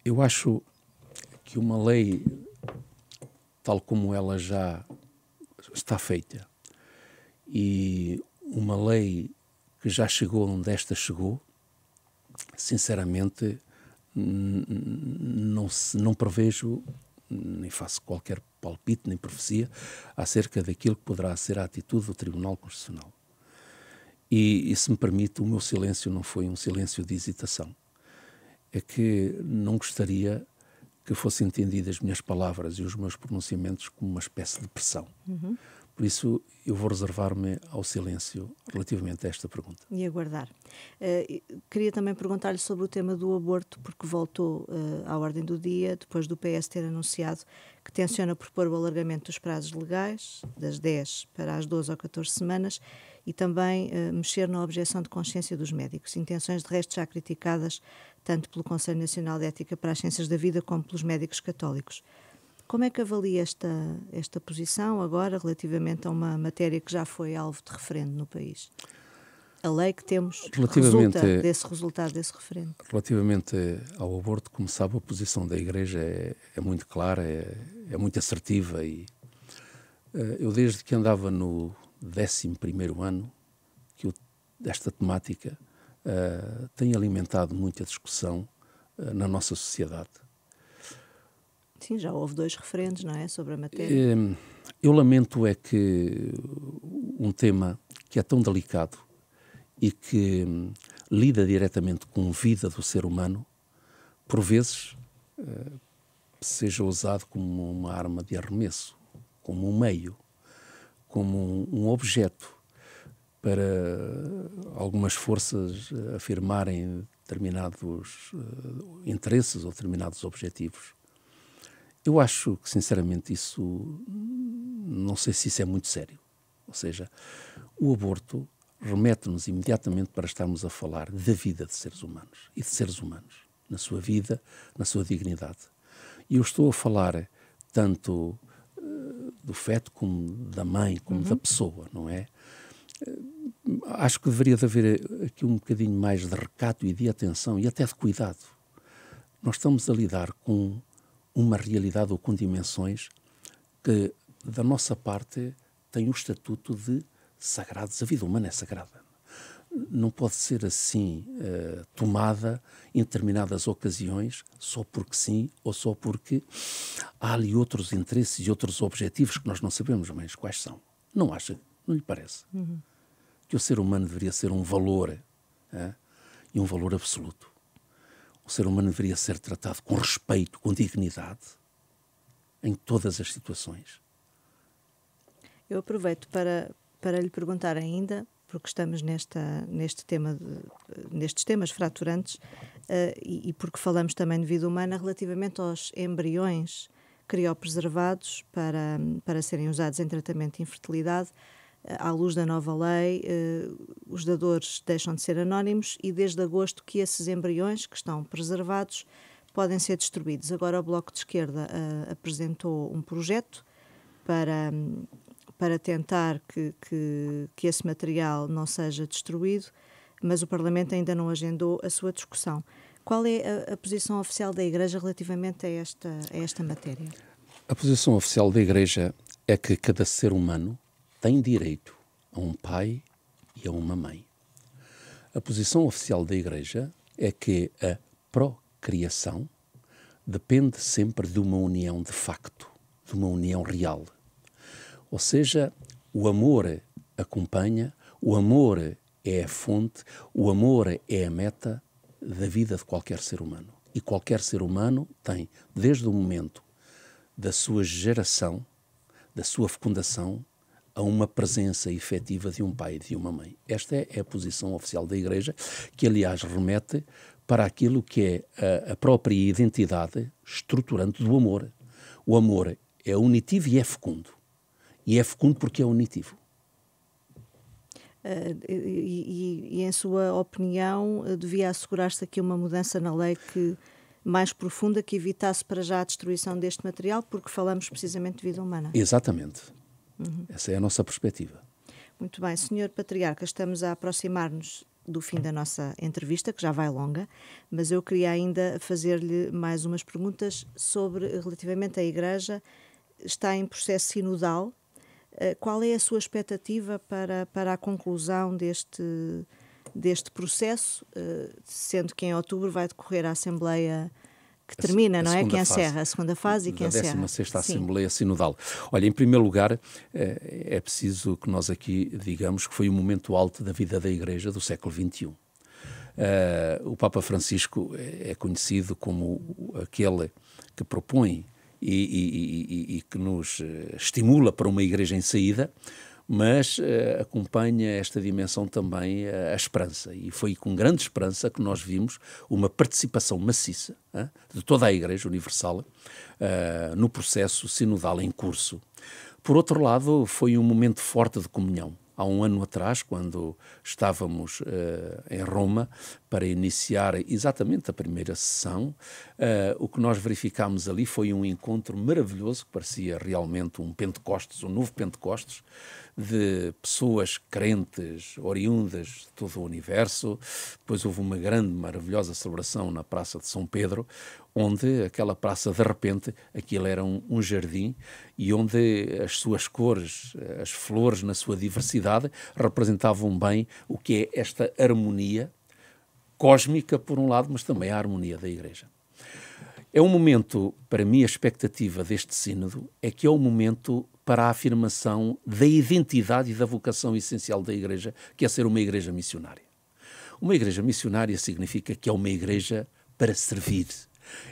Eu acho que uma lei, tal como ela já está feita, e uma lei que já chegou onde esta chegou, sinceramente, não, se, não prevejo, nem faço qualquer palpite nem profecia acerca daquilo que poderá ser a atitude do Tribunal Constitucional. E, e se me permite, o meu silêncio não foi um silêncio de hesitação. É que não gostaria que fossem entendidas as minhas palavras e os meus pronunciamentos como uma espécie de pressão. Uhum. Por isso, eu vou reservar-me ao silêncio relativamente a esta pergunta. E aguardar. Uh, queria também perguntar-lhe sobre o tema do aborto, porque voltou uh, à ordem do dia, depois do PS ter anunciado que tenciona propor o alargamento dos prazos legais, das 10 para as 12 ou 14 semanas, e também uh, mexer na objeção de consciência dos médicos. Intenções de resto já criticadas tanto pelo Conselho Nacional de Ética para as Ciências da Vida como pelos médicos católicos. Como é que avalia esta, esta posição agora relativamente a uma matéria que já foi alvo de referendo no país? A lei que temos relativamente resulta desse resultado desse referendo. Relativamente ao aborto, como sabe, a posição da Igreja é, é muito clara, é, é, muito assertiva e eh, eu desde que andava no 11 primeiro ano que eu, esta temática uh, eh, tem alimentado muita discussão uh, na nossa sociedade Sim, já houve dois referentes, não é, sobre a matéria. Ehm, eu lamento é que um tema que é tão delicado e que hum, lida diretamente com a vida do ser humano, por vezes eh, seja usado como uma arma de arremesso, como um meio, como um objeto para algumas forças afirmarem determinados eh, interesses ou determinados objetivos. Eu acho que, sinceramente, isso. Não sei se isso é muito sério. Ou seja, o aborto remete-nos imediatamente para estarmos a falar da vida de seres humanos e de seres humanos, na sua vida, na sua dignidade. E eu estou a falar tanto uh, do feto como da mãe, como uhum. da pessoa, não é? Uh, acho que deveria haver eh, aqui um bocadinho mais de recato e de atenção e até de cuidado. Nós estamos a lidar com uma realidade ou com dimensões que, da nossa parte, tem o estatuto de sagrados. A vida humana é sagrada. Não pode ser assim eh, tomada em determinadas ocasiões só porque sim ou só porque há ali outros interesses e outros objetivos que nós não sabemos mais quais são. Não acha? Não lhe parece? Uhum. Que o ser humano deveria ser um valor eh, e um valor absoluto. O ser humano deveria ser tratado com respeito, com dignidade, em todas as situações. Eu aproveito para, para lhe perguntar ainda, porque estamos nesta, neste tema de, nestes temas fraturantes uh, e, e, porque falamos também de vida humana relativamente aos embriões criopreservados para, para serem usados em tratamento de infertilidade. Eh, à luz da nova lei, eh, os dadores deixam de ser anónimos e desde agosto que esses embriões que estão preservados podem ser destruídos. Agora o Bloco de Esquerda eh, apresentou um projeto para, para tentar que, que, que esse material não seja destruído, mas o Parlamento ainda não agendou a sua discussão. Qual é a, a posição oficial da Igreja relativamente a esta, a esta matéria? A posição oficial da Igreja é que cada ser humano tem direito a um pai e a uma mãe. A posição oficial da Igreja é que a procriação depende sempre de uma união de facto, de uma união real. Ou seja, o amor acompanha, o amor é a fonte, o amor é a meta da vida de qualquer ser humano. E qualquer ser humano tem, desde o momento da sua geração, da sua fecundação, a uma presença efetiva de um pai e de uma mãe. Esta é a posição oficial da Igreja, que aliás remete para aquilo que é a, a própria identidade estruturante do amor. O amor é unitivo e é fecundo. E é fecundo porque é unitivo. Uh, e, e, e, em sua opinião, ah, devia assegurar-se aqui uma mudança na lei que mais profunda que evitasse para já a destruição deste material, porque falamos precisamente de vida humana. Exatamente, Uhum. Essa é a nossa perspectiva. Muito bem, Senhor Patriarca, estamos a aproximar-nos do fim da nossa entrevista, que já vai longa, mas eu queria ainda fazer-lhe mais umas perguntas sobre relativamente à Igreja. Está em processo sinodal. Eh, qual é a sua expectativa para, para a conclusão deste, deste processo, eh, sendo que em outubro vai decorrer a Assembleia que termina, a, a não é? quem encerra a segunda fase e quem encerra. A 16 Assembleia Sinodal. Olha, em primeiro lugar, eh, é preciso que nós aqui digamos que foi o um momento alto da vida da Igreja do século XXI. Uh, eh, o Papa Francisco é, é conhecido como aquele que propõe e, e, e, e que nos eh, estimula para uma igreja em saída, mas uh, acompanha esta dimensão também uh, a esperança. E foi com grande esperança que nós vimos uma participação maciça uh, de toda a Igreja Universal eh, no processo sinodal em curso. Por outro lado, foi um momento forte de comunhão. Há um ano atrás, quando estávamos em Roma para iniciar exatamente a primeira sessão, o que nós verificámos ali foi um encontro maravilhoso que parecia realmente um Pentecostes, um novo Pentecostes, de pessoas crentes oriundas de todo o universo. Depois houve uma grande, maravilhosa celebração na Praça de São Pedro, onde aquela praça, de repente, aquilo era um, um jardim e onde as suas cores, as flores na sua diversidade, representavam bem o que é esta harmonia cósmica, por um lado, mas também a harmonia da Igreja. É um momento, para mim, a expectativa deste Sínodo é que é um momento para a afirmação da identidade e da vocação essencial da Igreja, que é ser uma Igreja missionária. Uma Igreja missionária significa que é uma Igreja para servir,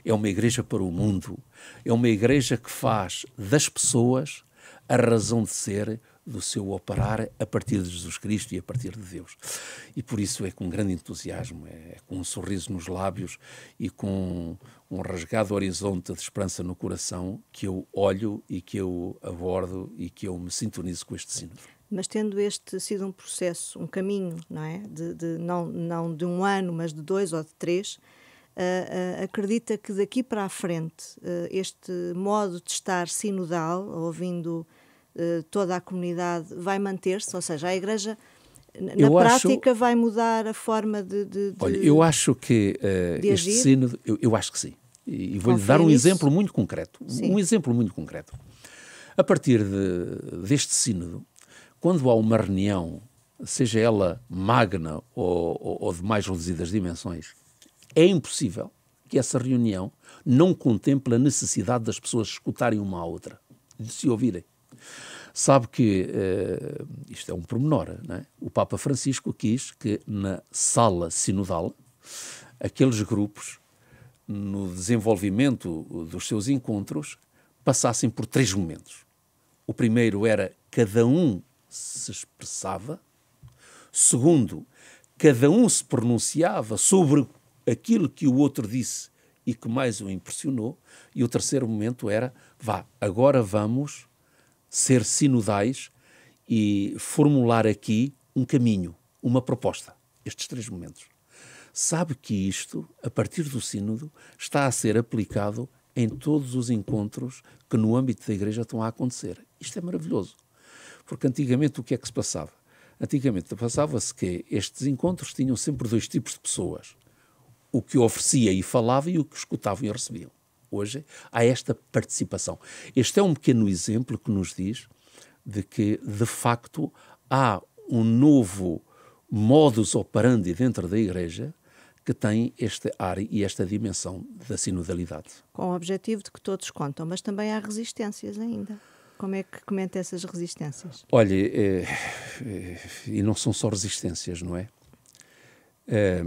é uma Igreja para o mundo, é uma Igreja que faz das pessoas a razão de ser do seu operar a partir de Jesus Cristo e a partir de Deus. E por isso é com grande entusiasmo, é, é com um sorriso nos lábios e com um rasgado horizonte de esperança no coração que eu olho e que eu abordo e que eu me sintonizo com este sino. Mas tendo este sido um processo, um caminho, não é? De, de não, não de um ano, mas de dois ou de três, uh, uh, acredita que daqui para a frente uh, este modo de estar sinodal, ouvindo toda a comunidade, vai manter-se? Ou seja, a Igreja na eu prática acho, vai mudar a forma de, de, de, olha eu acho que uh, este sínodo eu, eu, acho que sim e vou-lhe dar um isso? exemplo muito concreto. Sim. Um exemplo muito concreto. A partir de, deste sínodo, quando há uma reunião, seja ela magna ou, ou, ou de mais reduzidas dimensões, é impossível que essa reunião não contemple a necessidade das pessoas escutarem uma à outra, de se ouvirem. Sabe que, uh, isto é um pormenor, é? o Papa Francisco quis que na sala sinodal aqueles grupos no desenvolvimento dos seus encontros, passassem por três momentos. O primeiro era cada um se expressava. Segundo, cada um se pronunciava sobre aquilo que o outro disse e que mais o impressionou. E o terceiro momento era: vá, agora vamos ser sinodais e formular aqui um caminho, uma proposta. Estes três momentos sabe que isto, a partir do Sínodo, está a ser aplicado em todos os encontros que no âmbito da Igreja estão a acontecer. Isto é maravilhoso. Porque antigamente o que é que se passava? Antigamente passava-se que estes encontros tinham sempre dois tipos de pessoas: o que oferecia e falava e o que escutavam e recebiam. Hoje há esta participação. Este é um pequeno exemplo que nos diz de que, de facto, há um novo modus operandi dentro da Igreja que tem este ar e esta dimensão da sinodalidade. Com o objetivo de que todos contam, mas também há resistências ainda. Como é que comenta essas resistências? Olha, é, é, e não são só resistências, não é? é?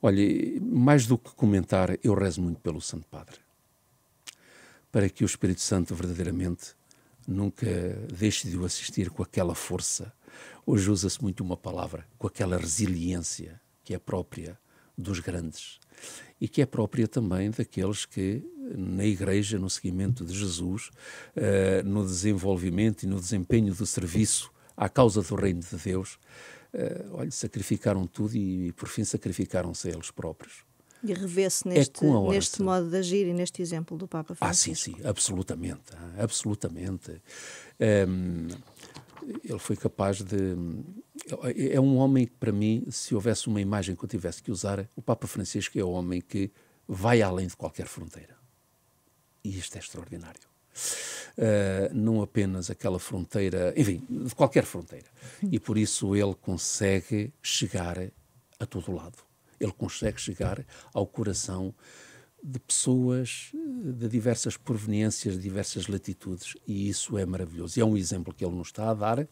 Olha, mais do que comentar, eu rezo muito pelo Santo Padre. Para que o Espírito Santo verdadeiramente nunca deixe de o assistir com aquela força. Hoje usa-se muito uma palavra, com aquela resiliência que é própria dos grandes e que é própria também daqueles que, na Igreja, no seguimento de Jesus, uh, no desenvolvimento e no desempenho do serviço à causa do Reino de Deus, uh, olha, sacrificaram tudo e, e por fim sacrificaram-se a eles próprios. E revê-se é neste, é neste modo de agir e neste exemplo do Papa Francisco. Ah, sim, sim, absolutamente, ah, absolutamente. Um, ehm, ele foi capaz de. É, é um homem que, para mim, se houvesse uma imagem que eu tivesse que usar, o Papa Francisco é o homem que vai além de qualquer fronteira. E isto é extraordinário. Uh, não apenas aquela fronteira, enfim, de qualquer fronteira. E por isso ele consegue chegar a todo lado. Ele consegue chegar ao coração de pessoas eh, de diversas proveniências, de diversas latitudes, e isso é maravilhoso. E é um exemplo que ele nos está a dar,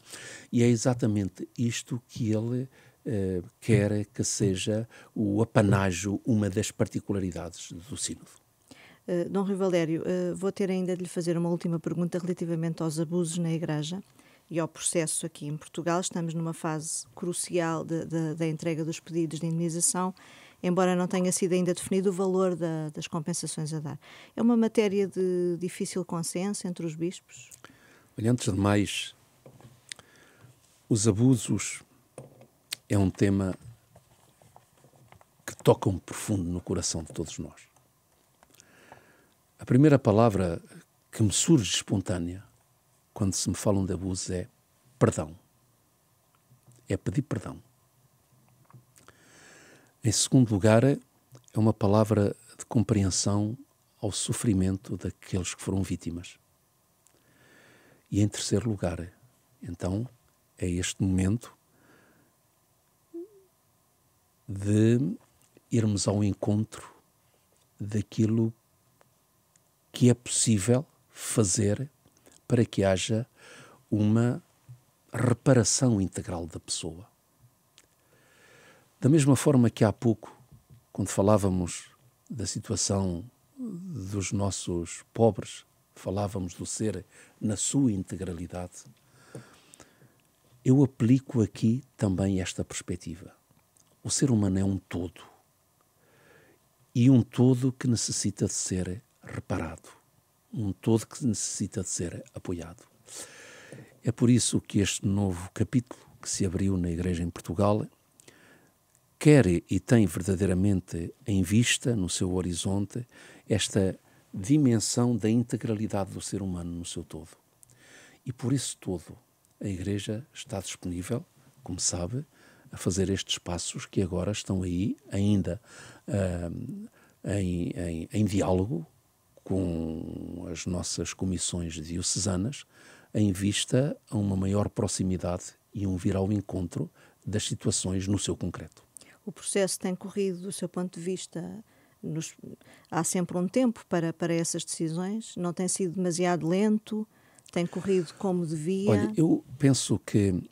e é exatamente isto que ele eh, quer que seja o apanágio, uma das particularidades do Sínodo. Uh, Dom Rui Valério, uh, vou ter ainda de lhe fazer uma última pergunta relativamente aos abusos na Igreja e ao processo aqui em Portugal. Estamos numa fase crucial da entrega dos pedidos de indenização embora não tenha sido ainda definido o valor da, das compensações a dar. É uma matéria de difícil consenso entre os bispos? Olha, antes de mais, os abusos é um tema que toca um profundo no coração de todos nós. A primeira palavra que me surge espontânea quando se me falam de abusos é perdão. É pedir perdão. Em segundo lugar, é uma palavra de compreensão ao sofrimento daqueles que foram vítimas. E em terceiro lugar, então, é este momento de irmos ao encontro daquilo que é possível fazer para que haja uma reparação integral da pessoa. Da mesma forma que há pouco, quando falávamos da situação dos nossos pobres, falávamos do ser na sua integralidade, eu aplico aqui também esta perspectiva. O ser humano é um todo. E um todo que necessita de ser reparado. Um todo que necessita de ser apoiado. É por isso que este novo capítulo que se abriu na Igreja em Portugal quer e tem verdadeiramente em vista, no seu horizonte, esta dimensão da integralidade do ser humano no seu todo. E por isso todo, a Igreja está disponível, como sabe, a fazer estes passos que agora estão aí, ainda uh, em, em, em, diálogo com as nossas comissões diocesanas, em vista a uma maior proximidade e um vir ao encontro das situações no seu concreto o processo tem corrido do seu ponto de vista. Nos, há sempre um tempo para, para essas decisões, não tem sido demasiado lento, tem corrido como devia. Olha, eu penso que uh,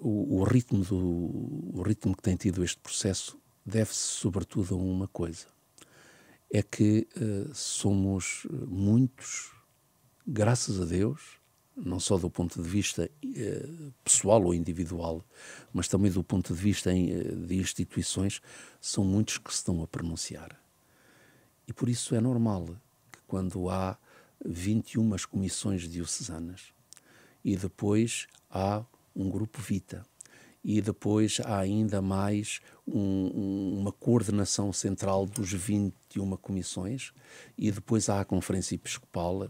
o, o, ritmo do, o ritmo que tem tido este processo deve-se sobretudo a uma coisa: é que uh, somos muitos, graças a Deus, não só do ponto de vista eh, pessoal ou individual, mas também do ponto de vista eh, de instituições, são muitos que se estão a pronunciar. E por isso é normal que quando há 21 comissões diocesanas e depois há um grupo Vita e depois há ainda mais um, uma coordenação central dos 21 comissões e depois há a Conferência Episcopal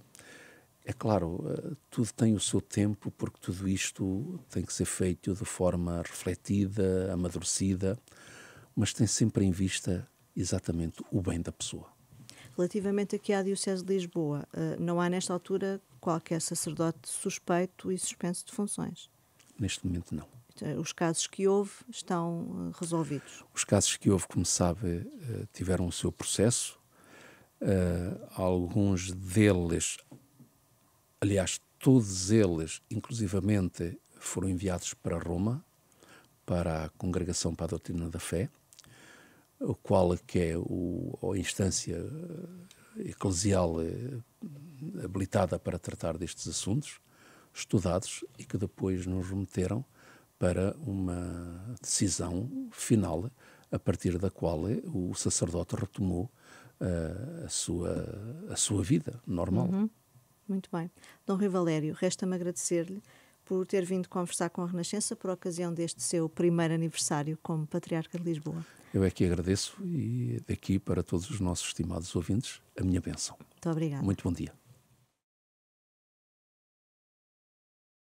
é claro, eh, tudo tem o seu tempo, porque tudo isto tem que ser feito de forma refletida, amadurecida, mas tem sempre em vista exatamente o bem da pessoa. Relativamente aqui à Diocese de Lisboa, eh, não há nesta altura qualquer sacerdote suspeito e suspenso de funções? Neste momento, não. Então, eh, os casos que houve estão resolvidos? Os casos que houve, como sabe, tiveram o seu processo. alguns deles Aliás, todos eles, inclusivamente, foram enviados para Roma, para a Congregação para a Doutrina da Fé, o qual é que é o, a instância eh, eclesial eh, habilitada para tratar destes assuntos, estudados e que depois nos remeteram para uma decisão final, a partir da qual eh, o sacerdote retomou uh, a, sua, a sua vida normal. Uhum. Muito bem. Dom Rui Valério, resta-me agradecer-lhe por ter vindo conversar com a Renascença por ocasião deste seu primeiro aniversário como Patriarca de Lisboa. Eu é que agradeço e daqui para todos os nossos estimados ouvintes a minha bênção. Muito obrigada. Muito bom dia.